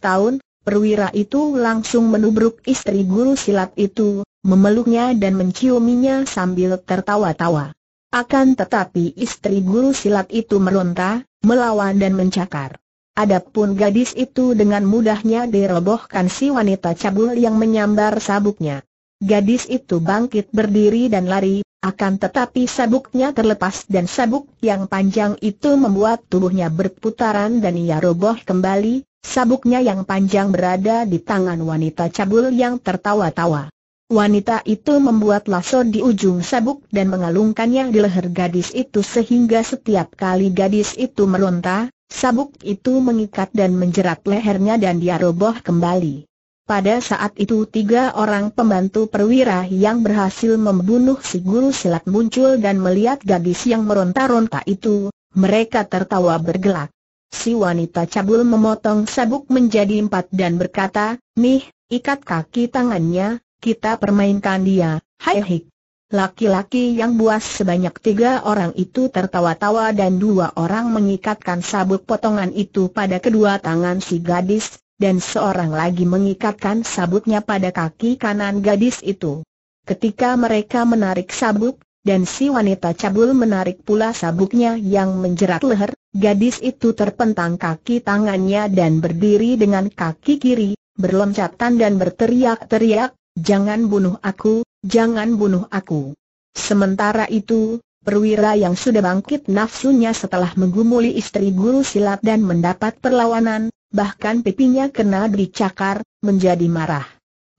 tahun, perwira itu langsung menubruk istri guru silat itu, memeluknya dan menciuminya sambil tertawa-tawa. Akan tetapi istri guru silat itu meronta, melawan dan mencakar. Adapun gadis itu dengan mudahnya dirobohkan si wanita cabul yang menyambar sabuknya. Gadis itu bangkit berdiri dan lari, akan tetapi sabuknya terlepas dan sabuk yang panjang itu membuat tubuhnya berputaran dan ia roboh kembali, sabuknya yang panjang berada di tangan wanita cabul yang tertawa-tawa. Wanita itu membuat lasso di ujung sabuk dan mengalungkannya di leher gadis itu sehingga setiap kali gadis itu meronta, Sabuk itu mengikat dan menjerat lehernya dan dia roboh kembali. Pada saat itu tiga orang pembantu perwira yang berhasil membunuh si guru silat muncul dan melihat gadis yang meronta-ronta itu, mereka tertawa bergelak. Si wanita cabul memotong sabuk menjadi empat dan berkata, Nih, ikat kaki tangannya, kita permainkan dia, hai hik. Laki-laki yang buas sebanyak tiga orang itu tertawa-tawa dan dua orang mengikatkan sabuk potongan itu pada kedua tangan si gadis, dan seorang lagi mengikatkan sabuknya pada kaki kanan gadis itu. Ketika mereka menarik sabuk, dan si wanita cabul menarik pula sabuknya yang menjerat leher, gadis itu terpentang kaki tangannya dan berdiri dengan kaki kiri, berloncatan dan berteriak-teriak, jangan bunuh aku, jangan bunuh aku. Sementara itu, perwira yang sudah bangkit nafsunya setelah menggumuli istri guru silat dan mendapat perlawanan, bahkan pipinya kena dicakar, menjadi marah.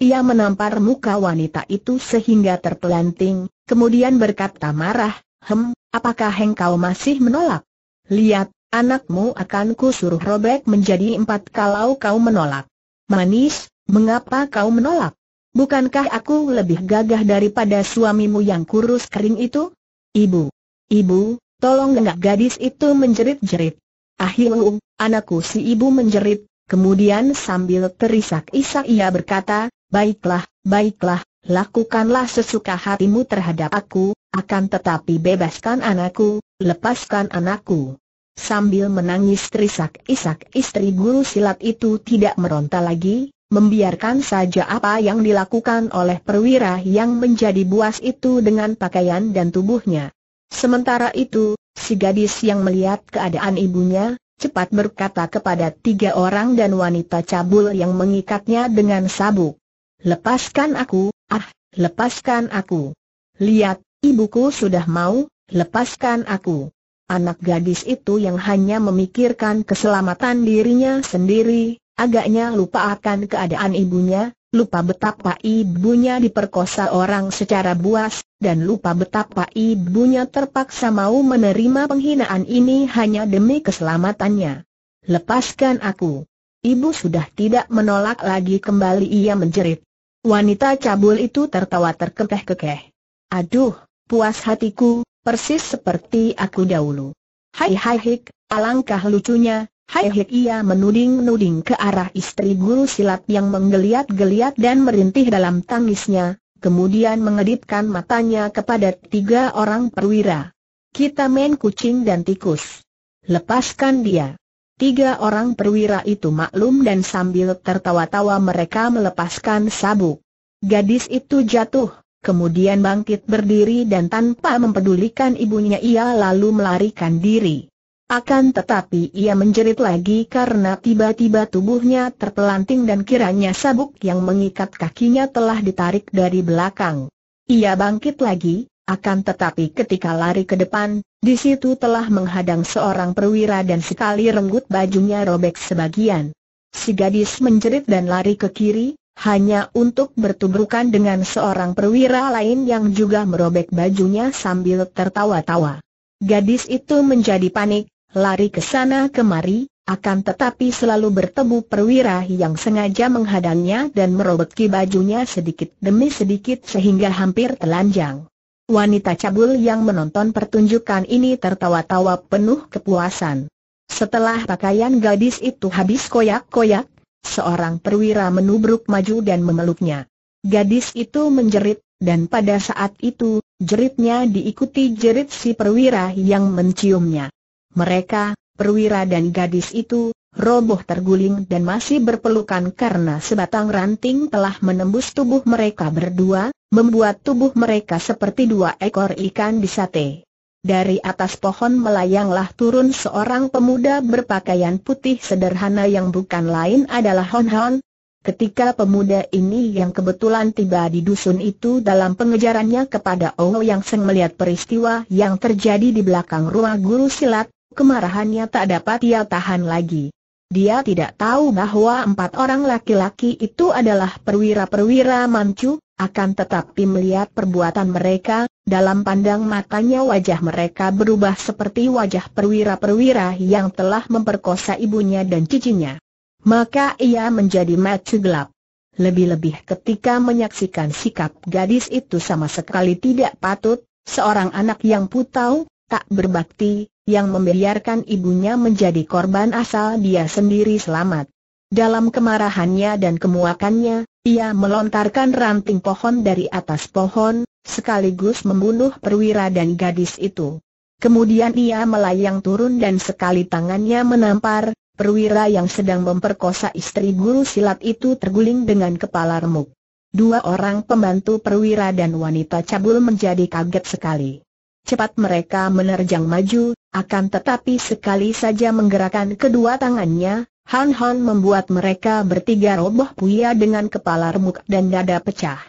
Ia menampar muka wanita itu sehingga terpelanting, kemudian berkata marah, Hem, apakah engkau masih menolak? Lihat, anakmu akan kusuruh robek menjadi empat kalau kau menolak. Manis, mengapa kau menolak? Bukankah aku lebih gagah daripada suamimu yang kurus kering itu? Ibu, ibu, tolong enggak gadis itu menjerit-jerit. Ahilu, anakku si ibu menjerit, kemudian sambil terisak-isak ia berkata, baiklah, baiklah, lakukanlah sesuka hatimu terhadap aku, akan tetapi bebaskan anakku, lepaskan anakku. Sambil menangis terisak-isak istri guru silat itu tidak meronta lagi, membiarkan saja apa yang dilakukan oleh perwira yang menjadi buas itu dengan pakaian dan tubuhnya. Sementara itu, si gadis yang melihat keadaan ibunya, cepat berkata kepada tiga orang dan wanita cabul yang mengikatnya dengan sabuk. Lepaskan aku, ah, lepaskan aku. Lihat, ibuku sudah mau, lepaskan aku. Anak gadis itu yang hanya memikirkan keselamatan dirinya sendiri, Agaknya lupa akan keadaan ibunya, lupa betapa ibunya diperkosa orang secara buas, dan lupa betapa ibunya terpaksa mau menerima penghinaan ini hanya demi keselamatannya. Lepaskan aku. Ibu sudah tidak menolak lagi kembali ia menjerit. Wanita cabul itu tertawa terkekeh-kekeh. Aduh, puas hatiku, persis seperti aku dahulu. Hai hai hik, alangkah lucunya, Hai eh, ia menuding-nuding ke arah istri guru silat yang menggeliat-geliat dan merintih dalam tangisnya, kemudian mengedipkan matanya kepada tiga orang perwira. Kita main kucing dan tikus. Lepaskan dia. Tiga orang perwira itu maklum dan sambil tertawa-tawa mereka melepaskan sabuk. Gadis itu jatuh, kemudian bangkit berdiri dan tanpa mempedulikan ibunya ia lalu melarikan diri. Akan tetapi ia menjerit lagi karena tiba-tiba tubuhnya terpelanting dan kiranya sabuk yang mengikat kakinya telah ditarik dari belakang. Ia bangkit lagi, akan tetapi ketika lari ke depan, di situ telah menghadang seorang perwira dan sekali renggut bajunya robek sebagian. Si gadis menjerit dan lari ke kiri, hanya untuk bertubrukan dengan seorang perwira lain yang juga merobek bajunya sambil tertawa-tawa. Gadis itu menjadi panik, lari ke sana kemari, akan tetapi selalu bertemu perwira yang sengaja menghadangnya dan merobeki bajunya sedikit demi sedikit sehingga hampir telanjang. Wanita cabul yang menonton pertunjukan ini tertawa-tawa penuh kepuasan. Setelah pakaian gadis itu habis koyak-koyak, seorang perwira menubruk maju dan memeluknya. Gadis itu menjerit, dan pada saat itu, jeritnya diikuti jerit si perwira yang menciumnya. Mereka, perwira dan gadis itu, roboh terguling dan masih berpelukan karena sebatang ranting telah menembus tubuh mereka berdua, membuat tubuh mereka seperti dua ekor ikan di sate. Dari atas pohon melayanglah turun seorang pemuda berpakaian putih sederhana yang bukan lain adalah Hon Hon. Ketika pemuda ini yang kebetulan tiba di dusun itu dalam pengejarannya kepada Ouyang Seng melihat peristiwa yang terjadi di belakang ruang guru silat, kemarahannya tak dapat ia tahan lagi. Dia tidak tahu bahwa empat orang laki-laki itu adalah perwira-perwira mancu. akan tetapi melihat perbuatan mereka, dalam pandang matanya wajah mereka berubah seperti wajah perwira-perwira yang telah memperkosa ibunya dan cicinya. Maka ia menjadi mata gelap. Lebih-lebih ketika menyaksikan sikap gadis itu sama sekali tidak patut, seorang anak yang putau, tak berbakti, yang membiarkan ibunya menjadi korban asal dia sendiri selamat. Dalam kemarahannya dan kemuakannya, ia melontarkan ranting pohon dari atas pohon, sekaligus membunuh perwira dan gadis itu. Kemudian ia melayang turun dan sekali tangannya menampar, perwira yang sedang memperkosa istri guru silat itu terguling dengan kepala remuk. Dua orang pembantu perwira dan wanita cabul menjadi kaget sekali. Cepat mereka menerjang maju, akan tetapi sekali saja menggerakkan kedua tangannya, Han Han membuat mereka bertiga roboh puya dengan kepala remuk dan dada pecah.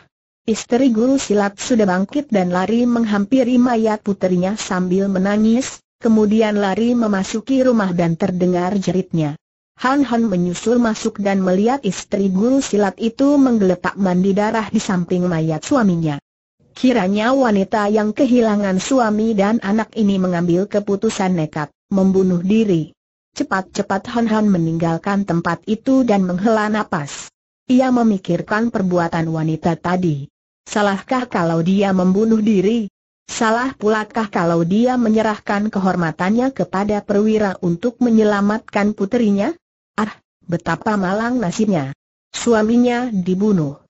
Istri guru silat sudah bangkit dan lari menghampiri mayat putrinya sambil menangis, kemudian lari memasuki rumah dan terdengar jeritnya. Han Han menyusul masuk dan melihat istri guru silat itu menggeletak mandi darah di samping mayat suaminya. Kiranya wanita yang kehilangan suami dan anak ini mengambil keputusan nekat, membunuh diri. Cepat-cepat Han Han meninggalkan tempat itu dan menghela nafas. Ia memikirkan perbuatan wanita tadi. Salahkah kalau dia membunuh diri? Salah pulakah kalau dia menyerahkan kehormatannya kepada perwira untuk menyelamatkan putrinya? Ah, betapa malang nasibnya. Suaminya dibunuh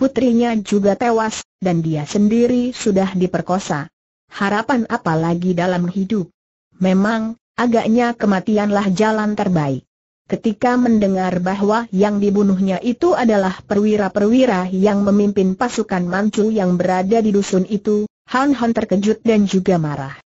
putrinya juga tewas, dan dia sendiri sudah diperkosa. Harapan apa lagi dalam hidup? Memang, agaknya kematianlah jalan terbaik. Ketika mendengar bahwa yang dibunuhnya itu adalah perwira-perwira yang memimpin pasukan Manchu yang berada di dusun itu, Han Han terkejut dan juga marah.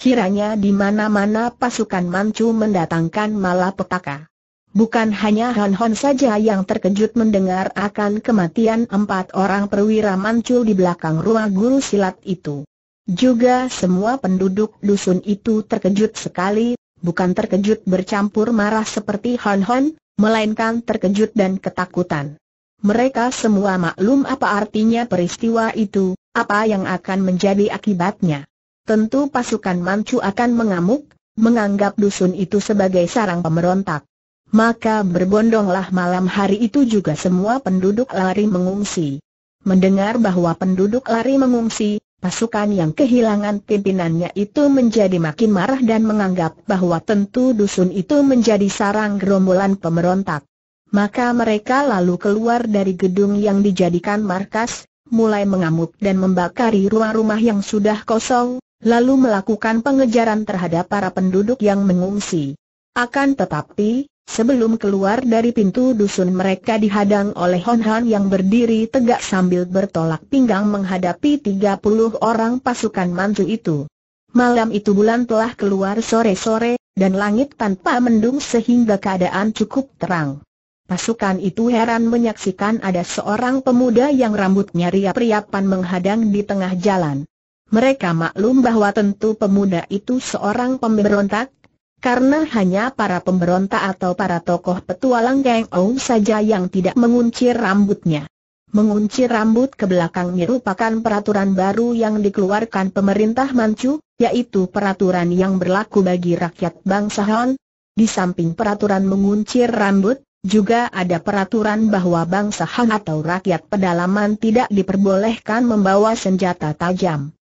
Kiranya di mana-mana pasukan Manchu mendatangkan malapetaka. Bukan hanya Han Hon saja yang terkejut mendengar akan kematian empat orang perwira mancul di belakang ruang guru silat itu. Juga semua penduduk dusun itu terkejut sekali, bukan terkejut bercampur marah seperti Han Hon, melainkan terkejut dan ketakutan. Mereka semua maklum apa artinya peristiwa itu, apa yang akan menjadi akibatnya. Tentu pasukan Manchu akan mengamuk, menganggap dusun itu sebagai sarang pemberontak. Maka berbondonglah malam hari itu juga semua penduduk lari mengungsi. Mendengar bahwa penduduk lari mengungsi, pasukan yang kehilangan pimpinannya itu menjadi makin marah dan menganggap bahwa tentu dusun itu menjadi sarang gerombolan pemberontak. Maka mereka lalu keluar dari gedung yang dijadikan markas, mulai mengamuk dan membakari rumah-rumah yang sudah kosong, lalu melakukan pengejaran terhadap para penduduk yang mengungsi. Akan tetapi, Sebelum keluar dari pintu dusun mereka dihadang oleh Hon Han yang berdiri tegak sambil bertolak pinggang menghadapi 30 orang pasukan mantu itu. Malam itu bulan telah keluar sore-sore, dan langit tanpa mendung sehingga keadaan cukup terang. Pasukan itu heran menyaksikan ada seorang pemuda yang rambutnya riap-riapan menghadang di tengah jalan. Mereka maklum bahwa tentu pemuda itu seorang pemberontak, karena hanya para pemberontak atau para tokoh petualang Geng Ong saja yang tidak menguncir rambutnya. Menguncir rambut ke belakang merupakan peraturan baru yang dikeluarkan pemerintah Manchu, yaitu peraturan yang berlaku bagi rakyat bangsa Han. Di samping peraturan menguncir rambut, juga ada peraturan bahwa bangsa Han atau rakyat pedalaman tidak diperbolehkan membawa senjata tajam.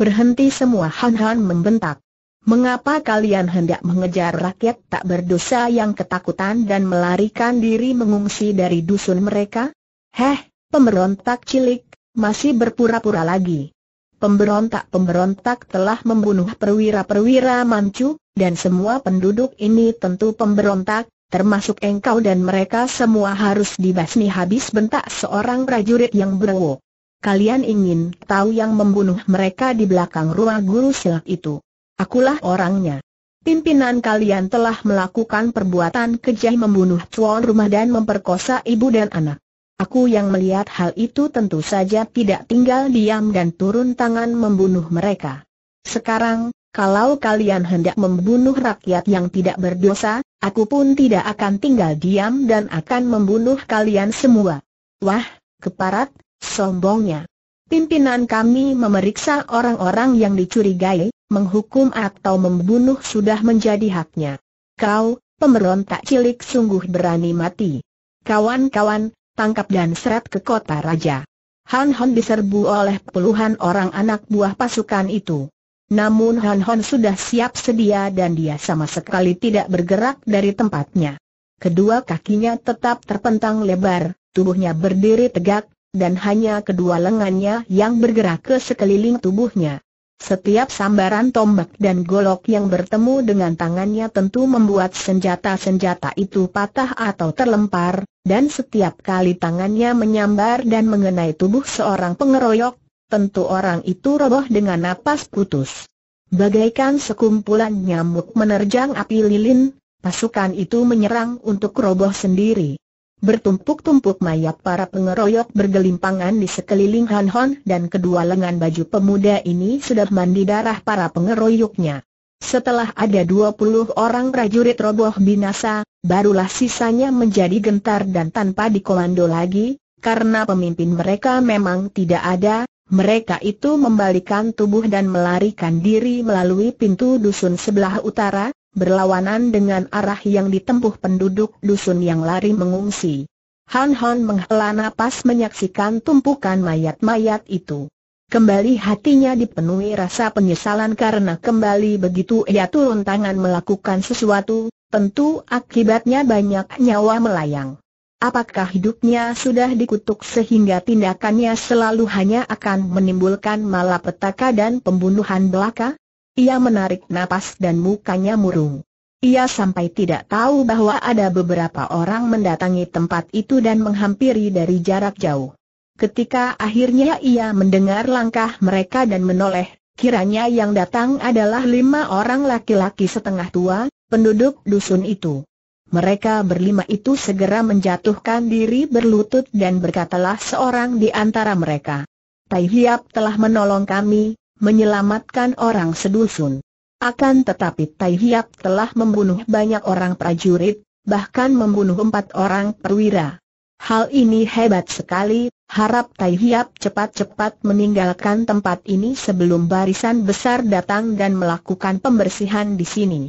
Berhenti semua Han Han membentak. Mengapa kalian hendak mengejar rakyat tak berdosa yang ketakutan dan melarikan diri mengungsi dari dusun mereka? Heh, pemberontak cilik, masih berpura-pura lagi. Pemberontak-pemberontak telah membunuh perwira-perwira mancu, dan semua penduduk ini tentu pemberontak, termasuk engkau dan mereka semua harus dibasmi habis bentak seorang prajurit yang berwo. Kalian ingin tahu yang membunuh mereka di belakang ruang guru silat itu? Akulah orangnya. Pimpinan kalian telah melakukan perbuatan kejam membunuh tuan rumah dan memperkosa ibu dan anak. Aku yang melihat hal itu tentu saja tidak tinggal diam dan turun tangan membunuh mereka. Sekarang, kalau kalian hendak membunuh rakyat yang tidak berdosa, aku pun tidak akan tinggal diam dan akan membunuh kalian semua. Wah, keparat, sombongnya. Pimpinan kami memeriksa orang-orang yang dicurigai, menghukum atau membunuh sudah menjadi haknya. Kau, pemberontak cilik sungguh berani mati. Kawan-kawan, tangkap dan seret ke kota raja. Han Hon diserbu oleh puluhan orang anak buah pasukan itu. Namun Han Hon sudah siap sedia dan dia sama sekali tidak bergerak dari tempatnya. Kedua kakinya tetap terpentang lebar, tubuhnya berdiri tegak, dan hanya kedua lengannya yang bergerak ke sekeliling tubuhnya. Setiap sambaran tombak dan golok yang bertemu dengan tangannya tentu membuat senjata-senjata itu patah atau terlempar, dan setiap kali tangannya menyambar dan mengenai tubuh seorang pengeroyok, tentu orang itu roboh dengan napas putus. Bagaikan sekumpulan nyamuk menerjang api lilin, pasukan itu menyerang untuk roboh sendiri. Bertumpuk-tumpuk mayat para pengeroyok bergelimpangan di sekeliling Han Hon dan kedua lengan baju pemuda ini sudah mandi darah para pengeroyoknya. Setelah ada dua puluh orang prajurit roboh binasa, barulah sisanya menjadi gentar dan tanpa dikomando lagi, karena pemimpin mereka memang tidak ada, mereka itu membalikan tubuh dan melarikan diri melalui pintu dusun sebelah utara, berlawanan dengan arah yang ditempuh penduduk dusun yang lari mengungsi. Han Han menghela napas menyaksikan tumpukan mayat-mayat itu. Kembali hatinya dipenuhi rasa penyesalan karena kembali begitu ia turun tangan melakukan sesuatu, tentu akibatnya banyak nyawa melayang. Apakah hidupnya sudah dikutuk sehingga tindakannya selalu hanya akan menimbulkan malapetaka dan pembunuhan belaka? Ia menarik napas dan mukanya murung. Ia sampai tidak tahu bahwa ada beberapa orang mendatangi tempat itu dan menghampiri dari jarak jauh. Ketika akhirnya ia mendengar langkah mereka dan menoleh, kiranya yang datang adalah lima orang laki-laki setengah tua, penduduk dusun itu. Mereka berlima itu segera menjatuhkan diri berlutut dan berkatalah seorang di antara mereka. Tai Hiap telah menolong kami, menyelamatkan orang sedusun. Akan tetapi Tai Hiap telah membunuh banyak orang prajurit, bahkan membunuh empat orang perwira. Hal ini hebat sekali, harap Tai Hiap cepat-cepat meninggalkan tempat ini sebelum barisan besar datang dan melakukan pembersihan di sini.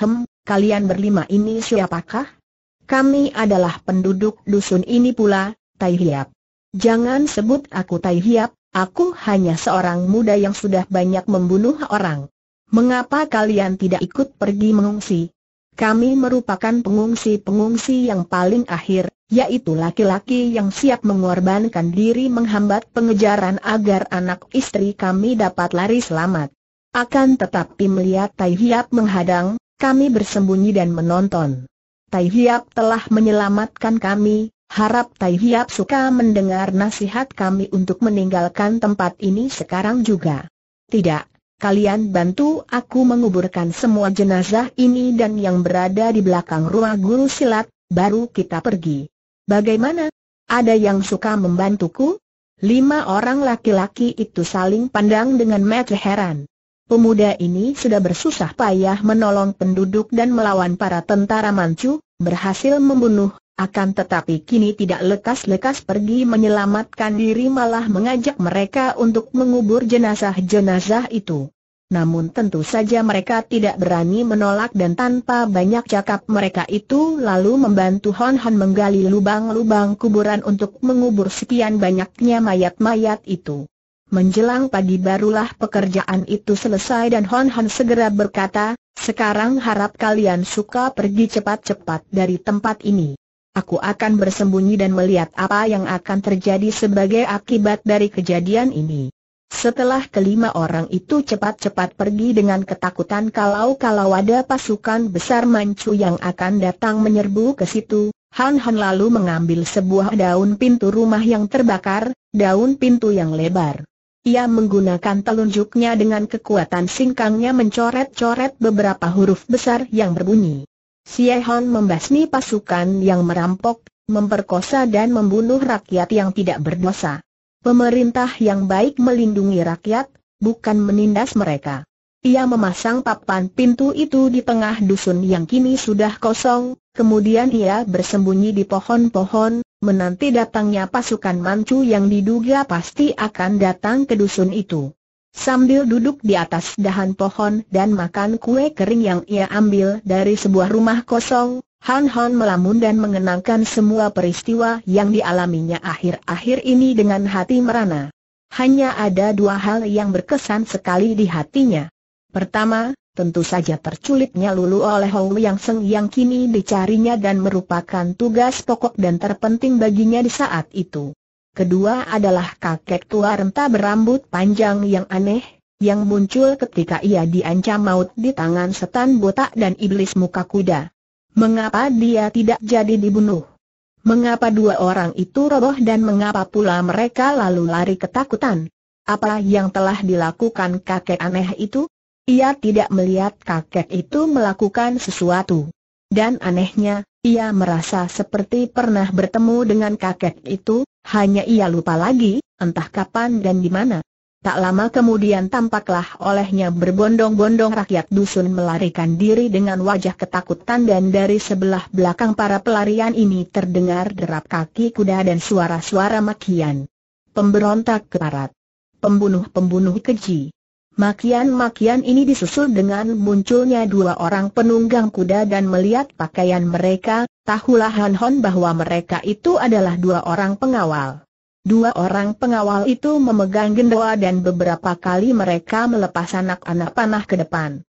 Hem, kalian berlima ini siapakah? Kami adalah penduduk dusun ini pula, Tai Hiap. Jangan sebut aku Tai Hiap, Aku hanya seorang muda yang sudah banyak membunuh orang. Mengapa kalian tidak ikut pergi mengungsi? Kami merupakan pengungsi-pengungsi yang paling akhir, yaitu laki-laki yang siap mengorbankan diri menghambat pengejaran agar anak istri kami dapat lari selamat. Akan tetapi melihat Tai Hiap menghadang, kami bersembunyi dan menonton. Tai Hiap telah menyelamatkan kami, Harap Tai Hiap suka mendengar nasihat kami untuk meninggalkan tempat ini sekarang juga. Tidak, kalian bantu aku menguburkan semua jenazah ini dan yang berada di belakang ruang guru silat, baru kita pergi. Bagaimana? Ada yang suka membantuku? Lima orang laki-laki itu saling pandang dengan mata heran. Pemuda ini sudah bersusah payah menolong penduduk dan melawan para tentara Manchu, berhasil membunuh akan tetapi kini tidak lekas-lekas pergi menyelamatkan diri malah mengajak mereka untuk mengubur jenazah-jenazah itu. Namun tentu saja mereka tidak berani menolak dan tanpa banyak cakap mereka itu lalu membantu Hon Hon menggali lubang-lubang kuburan untuk mengubur sekian banyaknya mayat-mayat itu. Menjelang pagi barulah pekerjaan itu selesai dan Hon Hon segera berkata, sekarang harap kalian suka pergi cepat-cepat dari tempat ini. Aku akan bersembunyi dan melihat apa yang akan terjadi sebagai akibat dari kejadian ini. Setelah kelima orang itu cepat-cepat pergi dengan ketakutan kalau-kalau ada pasukan besar Manchu yang akan datang menyerbu ke situ, Han Han lalu mengambil sebuah daun pintu rumah yang terbakar, daun pintu yang lebar. Ia menggunakan telunjuknya dengan kekuatan singkangnya mencoret-coret beberapa huruf besar yang berbunyi Siehan membasmi pasukan yang merampok, memperkosa dan membunuh rakyat yang tidak berdosa. Pemerintah yang baik melindungi rakyat, bukan menindas mereka. Ia memasang papan pintu itu di tengah dusun yang kini sudah kosong, kemudian ia bersembunyi di pohon-pohon, menanti datangnya pasukan Mancu yang diduga pasti akan datang ke dusun itu. Sambil duduk di atas dahan pohon dan makan kue kering yang ia ambil dari sebuah rumah kosong, Han Han melamun dan mengenangkan semua peristiwa yang dialaminya akhir-akhir ini dengan hati merana. Hanya ada dua hal yang berkesan sekali di hatinya. Pertama, tentu saja terculitnya Lulu oleh Hou Yang Seng yang kini dicarinya dan merupakan tugas pokok dan terpenting baginya di saat itu kedua adalah kakek tua renta berambut panjang yang aneh, yang muncul ketika ia diancam maut di tangan setan botak dan iblis muka kuda. Mengapa dia tidak jadi dibunuh? Mengapa dua orang itu roboh dan mengapa pula mereka lalu lari ketakutan? Apa yang telah dilakukan kakek aneh itu? Ia tidak melihat kakek itu melakukan sesuatu. Dan anehnya, ia merasa seperti pernah bertemu dengan kakek itu, hanya ia lupa lagi, entah kapan dan di mana. Tak lama kemudian tampaklah olehnya berbondong-bondong rakyat dusun melarikan diri dengan wajah ketakutan dan dari sebelah belakang para pelarian ini terdengar derap kaki kuda dan suara-suara makian. Pemberontak keparat. Pembunuh-pembunuh keji. Makian-makian ini disusul dengan munculnya dua orang penunggang kuda dan melihat pakaian mereka, Tahulah Han Hon bahwa mereka itu adalah dua orang pengawal. Dua orang pengawal itu memegang gendoa dan beberapa kali mereka melepas anak-anak panah ke depan.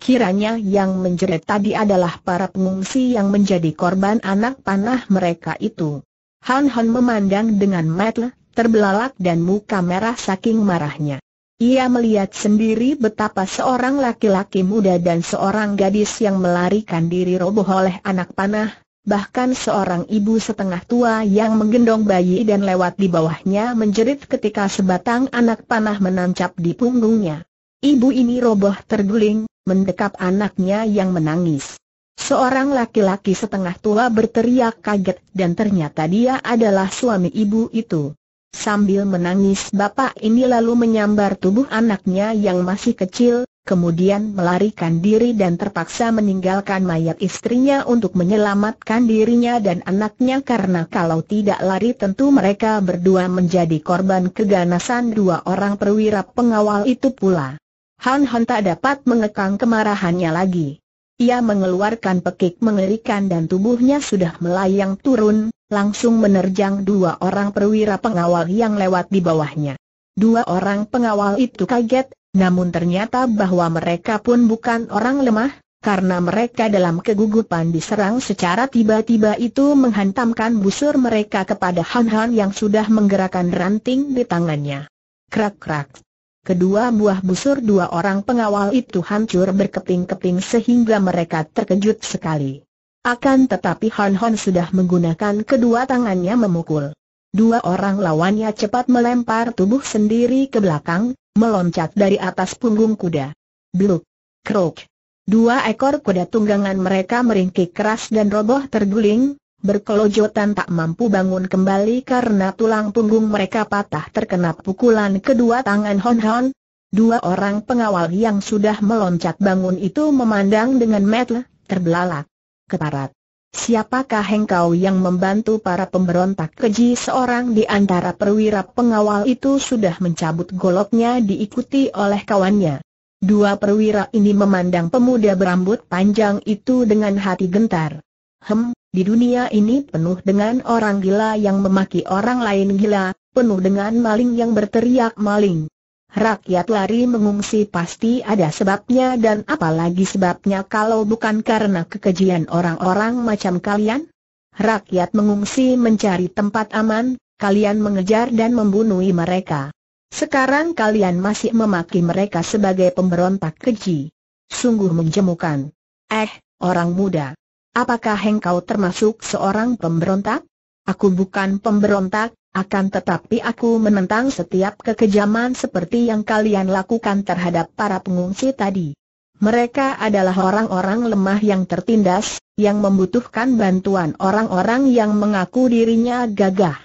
Kiranya yang menjerit tadi adalah para pengungsi yang menjadi korban anak panah mereka itu. Han Hon memandang dengan mata terbelalak dan muka merah saking marahnya. Ia melihat sendiri betapa seorang laki-laki muda dan seorang gadis yang melarikan diri roboh oleh anak panah, Bahkan seorang ibu setengah tua yang menggendong bayi dan lewat di bawahnya menjerit ketika sebatang anak panah menancap di punggungnya. Ibu ini roboh terguling, mendekap anaknya yang menangis. Seorang laki-laki setengah tua berteriak kaget dan ternyata dia adalah suami ibu itu. Sambil menangis bapak ini lalu menyambar tubuh anaknya yang masih kecil, kemudian melarikan diri dan terpaksa meninggalkan mayat istrinya untuk menyelamatkan dirinya dan anaknya karena kalau tidak lari tentu mereka berdua menjadi korban keganasan dua orang perwira pengawal itu pula. Han Han tak dapat mengekang kemarahannya lagi. Ia mengeluarkan pekik mengerikan dan tubuhnya sudah melayang turun, langsung menerjang dua orang perwira pengawal yang lewat di bawahnya. Dua orang pengawal itu kaget namun ternyata bahwa mereka pun bukan orang lemah, karena mereka dalam kegugupan diserang secara tiba-tiba itu menghantamkan busur mereka kepada Han Han yang sudah menggerakkan ranting di tangannya. Krak-krak. Kedua buah busur dua orang pengawal itu hancur berkeping-keping sehingga mereka terkejut sekali. Akan tetapi Han-Han sudah menggunakan kedua tangannya memukul. Dua orang lawannya cepat melempar tubuh sendiri ke belakang, meloncat dari atas punggung kuda. Bluk, krok. Dua ekor kuda tunggangan mereka meringkik keras dan roboh terguling, berkelojotan tak mampu bangun kembali karena tulang punggung mereka patah terkena pukulan kedua tangan Hon Hon. Dua orang pengawal yang sudah meloncat bangun itu memandang dengan metel, terbelalak, keparat. Siapakah engkau yang membantu para pemberontak keji seorang di antara perwira pengawal itu sudah mencabut goloknya diikuti oleh kawannya. Dua perwira ini memandang pemuda berambut panjang itu dengan hati gentar. Hem, di dunia ini penuh dengan orang gila yang memaki orang lain gila, penuh dengan maling yang berteriak maling. Rakyat lari mengungsi pasti ada sebabnya dan apalagi sebabnya kalau bukan karena kekejian orang-orang macam kalian? Rakyat mengungsi mencari tempat aman, kalian mengejar dan membunuh mereka. Sekarang kalian masih memaki mereka sebagai pemberontak keji. Sungguh menjemukan. Eh, orang muda. Apakah engkau termasuk seorang pemberontak? Aku bukan pemberontak, akan tetapi aku menentang setiap kekejaman seperti yang kalian lakukan terhadap para pengungsi tadi. Mereka adalah orang-orang lemah yang tertindas, yang membutuhkan bantuan orang-orang yang mengaku dirinya gagah.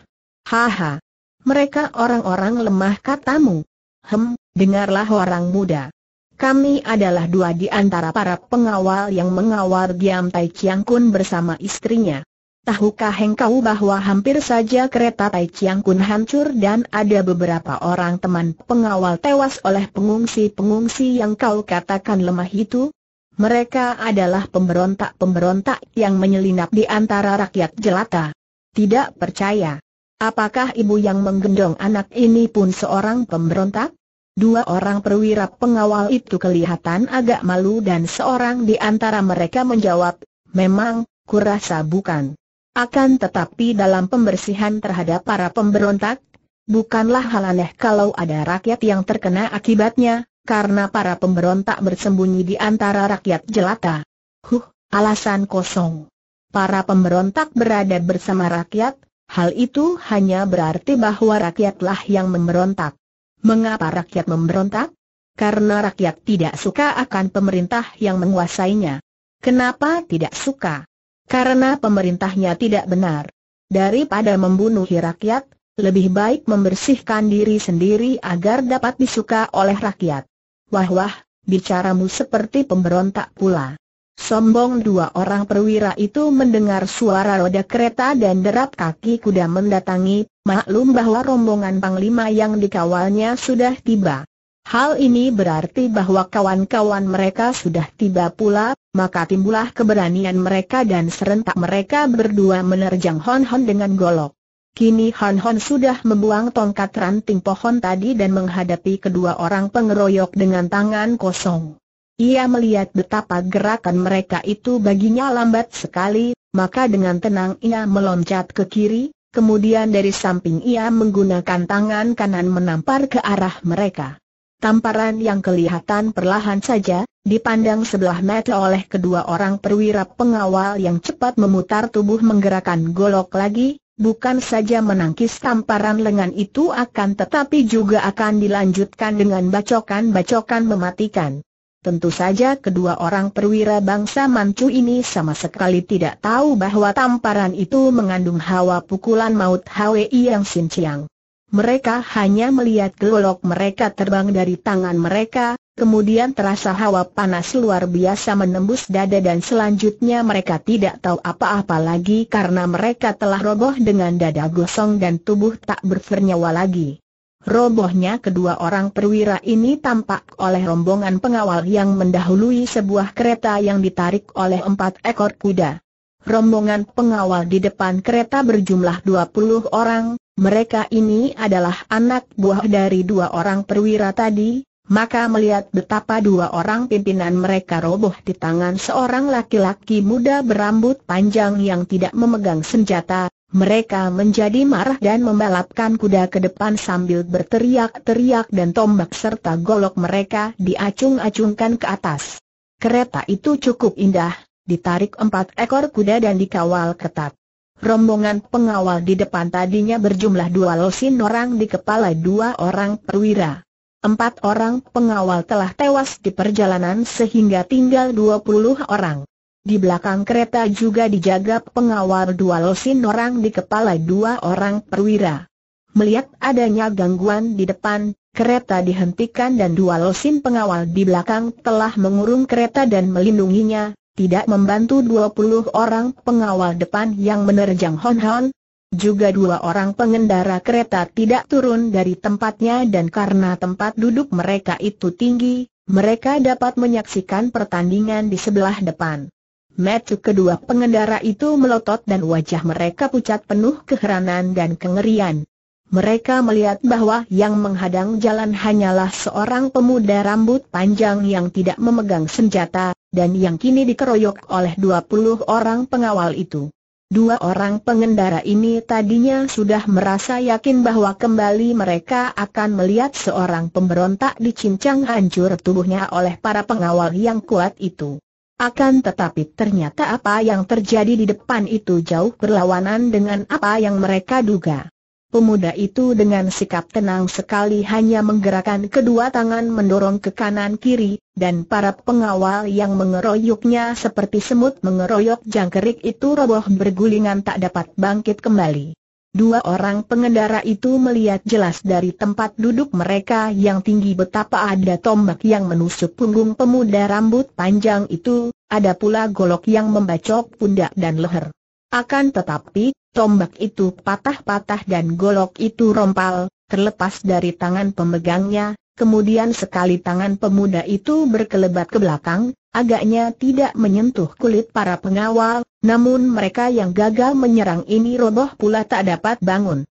Haha. Mereka orang-orang lemah katamu. Hem, dengarlah orang muda. Kami adalah dua di antara para pengawal yang mengawal Giam Tai Chiang Kun bersama istrinya. Tahukah engkau bahwa hampir saja kereta Tai Chiang Kun hancur dan ada beberapa orang teman pengawal tewas oleh pengungsi-pengungsi yang kau katakan lemah itu? Mereka adalah pemberontak-pemberontak yang menyelinap di antara rakyat jelata. Tidak percaya. Apakah ibu yang menggendong anak ini pun seorang pemberontak? Dua orang perwira pengawal itu kelihatan agak malu dan seorang di antara mereka menjawab, memang, kurasa bukan. Akan tetapi dalam pembersihan terhadap para pemberontak, bukanlah hal aneh kalau ada rakyat yang terkena akibatnya, karena para pemberontak bersembunyi di antara rakyat jelata. Huh, alasan kosong. Para pemberontak berada bersama rakyat, hal itu hanya berarti bahwa rakyatlah yang memberontak. Mengapa rakyat memberontak? Karena rakyat tidak suka akan pemerintah yang menguasainya. Kenapa tidak suka? karena pemerintahnya tidak benar. Daripada membunuh rakyat, lebih baik membersihkan diri sendiri agar dapat disuka oleh rakyat. Wah wah, bicaramu seperti pemberontak pula. Sombong dua orang perwira itu mendengar suara roda kereta dan derap kaki kuda mendatangi, maklum bahwa rombongan Panglima yang dikawalnya sudah tiba. Hal ini berarti bahwa kawan-kawan mereka sudah tiba pula, maka timbullah keberanian mereka dan serentak mereka berdua menerjang Hon Hon dengan golok. Kini Hon Hon sudah membuang tongkat ranting pohon tadi dan menghadapi kedua orang pengeroyok dengan tangan kosong. Ia melihat betapa gerakan mereka itu baginya lambat sekali, maka dengan tenang ia meloncat ke kiri, kemudian dari samping ia menggunakan tangan kanan menampar ke arah mereka. Tamparan yang kelihatan perlahan saja, dipandang sebelah mata oleh kedua orang perwira pengawal yang cepat memutar tubuh menggerakkan golok lagi, bukan saja menangkis tamparan lengan itu akan tetapi juga akan dilanjutkan dengan bacokan-bacokan mematikan. Tentu saja kedua orang perwira bangsa Manchu ini sama sekali tidak tahu bahwa tamparan itu mengandung hawa pukulan maut Hwi yang sinciang. Mereka hanya melihat golok mereka terbang dari tangan mereka, kemudian terasa hawa panas luar biasa menembus dada dan selanjutnya mereka tidak tahu apa-apa lagi karena mereka telah roboh dengan dada gosong dan tubuh tak bernyawa lagi. Robohnya kedua orang perwira ini tampak oleh rombongan pengawal yang mendahului sebuah kereta yang ditarik oleh empat ekor kuda. Rombongan pengawal di depan kereta berjumlah 20 orang, mereka ini adalah anak buah dari dua orang perwira tadi, maka melihat betapa dua orang pimpinan mereka roboh di tangan seorang laki-laki muda berambut panjang yang tidak memegang senjata, mereka menjadi marah dan membalapkan kuda ke depan sambil berteriak-teriak dan tombak serta golok mereka diacung-acungkan ke atas. Kereta itu cukup indah, ditarik empat ekor kuda dan dikawal ketat. Rombongan pengawal di depan tadinya berjumlah dua losin orang di kepala dua orang perwira. Empat orang pengawal telah tewas di perjalanan sehingga tinggal dua puluh orang. Di belakang kereta juga dijaga pengawal dua losin orang di kepala dua orang perwira. Melihat adanya gangguan di depan, kereta dihentikan dan dua losin pengawal di belakang telah mengurung kereta dan melindunginya, tidak membantu 20 orang pengawal depan yang menerjang Hon Hon, juga dua orang pengendara kereta tidak turun dari tempatnya dan karena tempat duduk mereka itu tinggi, mereka dapat menyaksikan pertandingan di sebelah depan. Metu kedua pengendara itu melotot dan wajah mereka pucat penuh keheranan dan kengerian. Mereka melihat bahwa yang menghadang jalan hanyalah seorang pemuda rambut panjang yang tidak memegang senjata, dan yang kini dikeroyok oleh 20 orang pengawal itu. Dua orang pengendara ini tadinya sudah merasa yakin bahwa kembali mereka akan melihat seorang pemberontak dicincang hancur tubuhnya oleh para pengawal yang kuat itu. Akan tetapi ternyata apa yang terjadi di depan itu jauh berlawanan dengan apa yang mereka duga. Pemuda itu dengan sikap tenang sekali hanya menggerakkan kedua tangan mendorong ke kanan kiri, dan para pengawal yang mengeroyoknya seperti semut mengeroyok jangkrik itu roboh bergulingan tak dapat bangkit kembali. Dua orang pengendara itu melihat jelas dari tempat duduk mereka yang tinggi betapa ada tombak yang menusuk punggung pemuda rambut panjang itu, ada pula golok yang membacok pundak dan leher. Akan tetapi, tombak itu patah-patah dan golok itu rompal, terlepas dari tangan pemegangnya, kemudian sekali tangan pemuda itu berkelebat ke belakang, agaknya tidak menyentuh kulit para pengawal, namun mereka yang gagal menyerang ini roboh pula tak dapat bangun.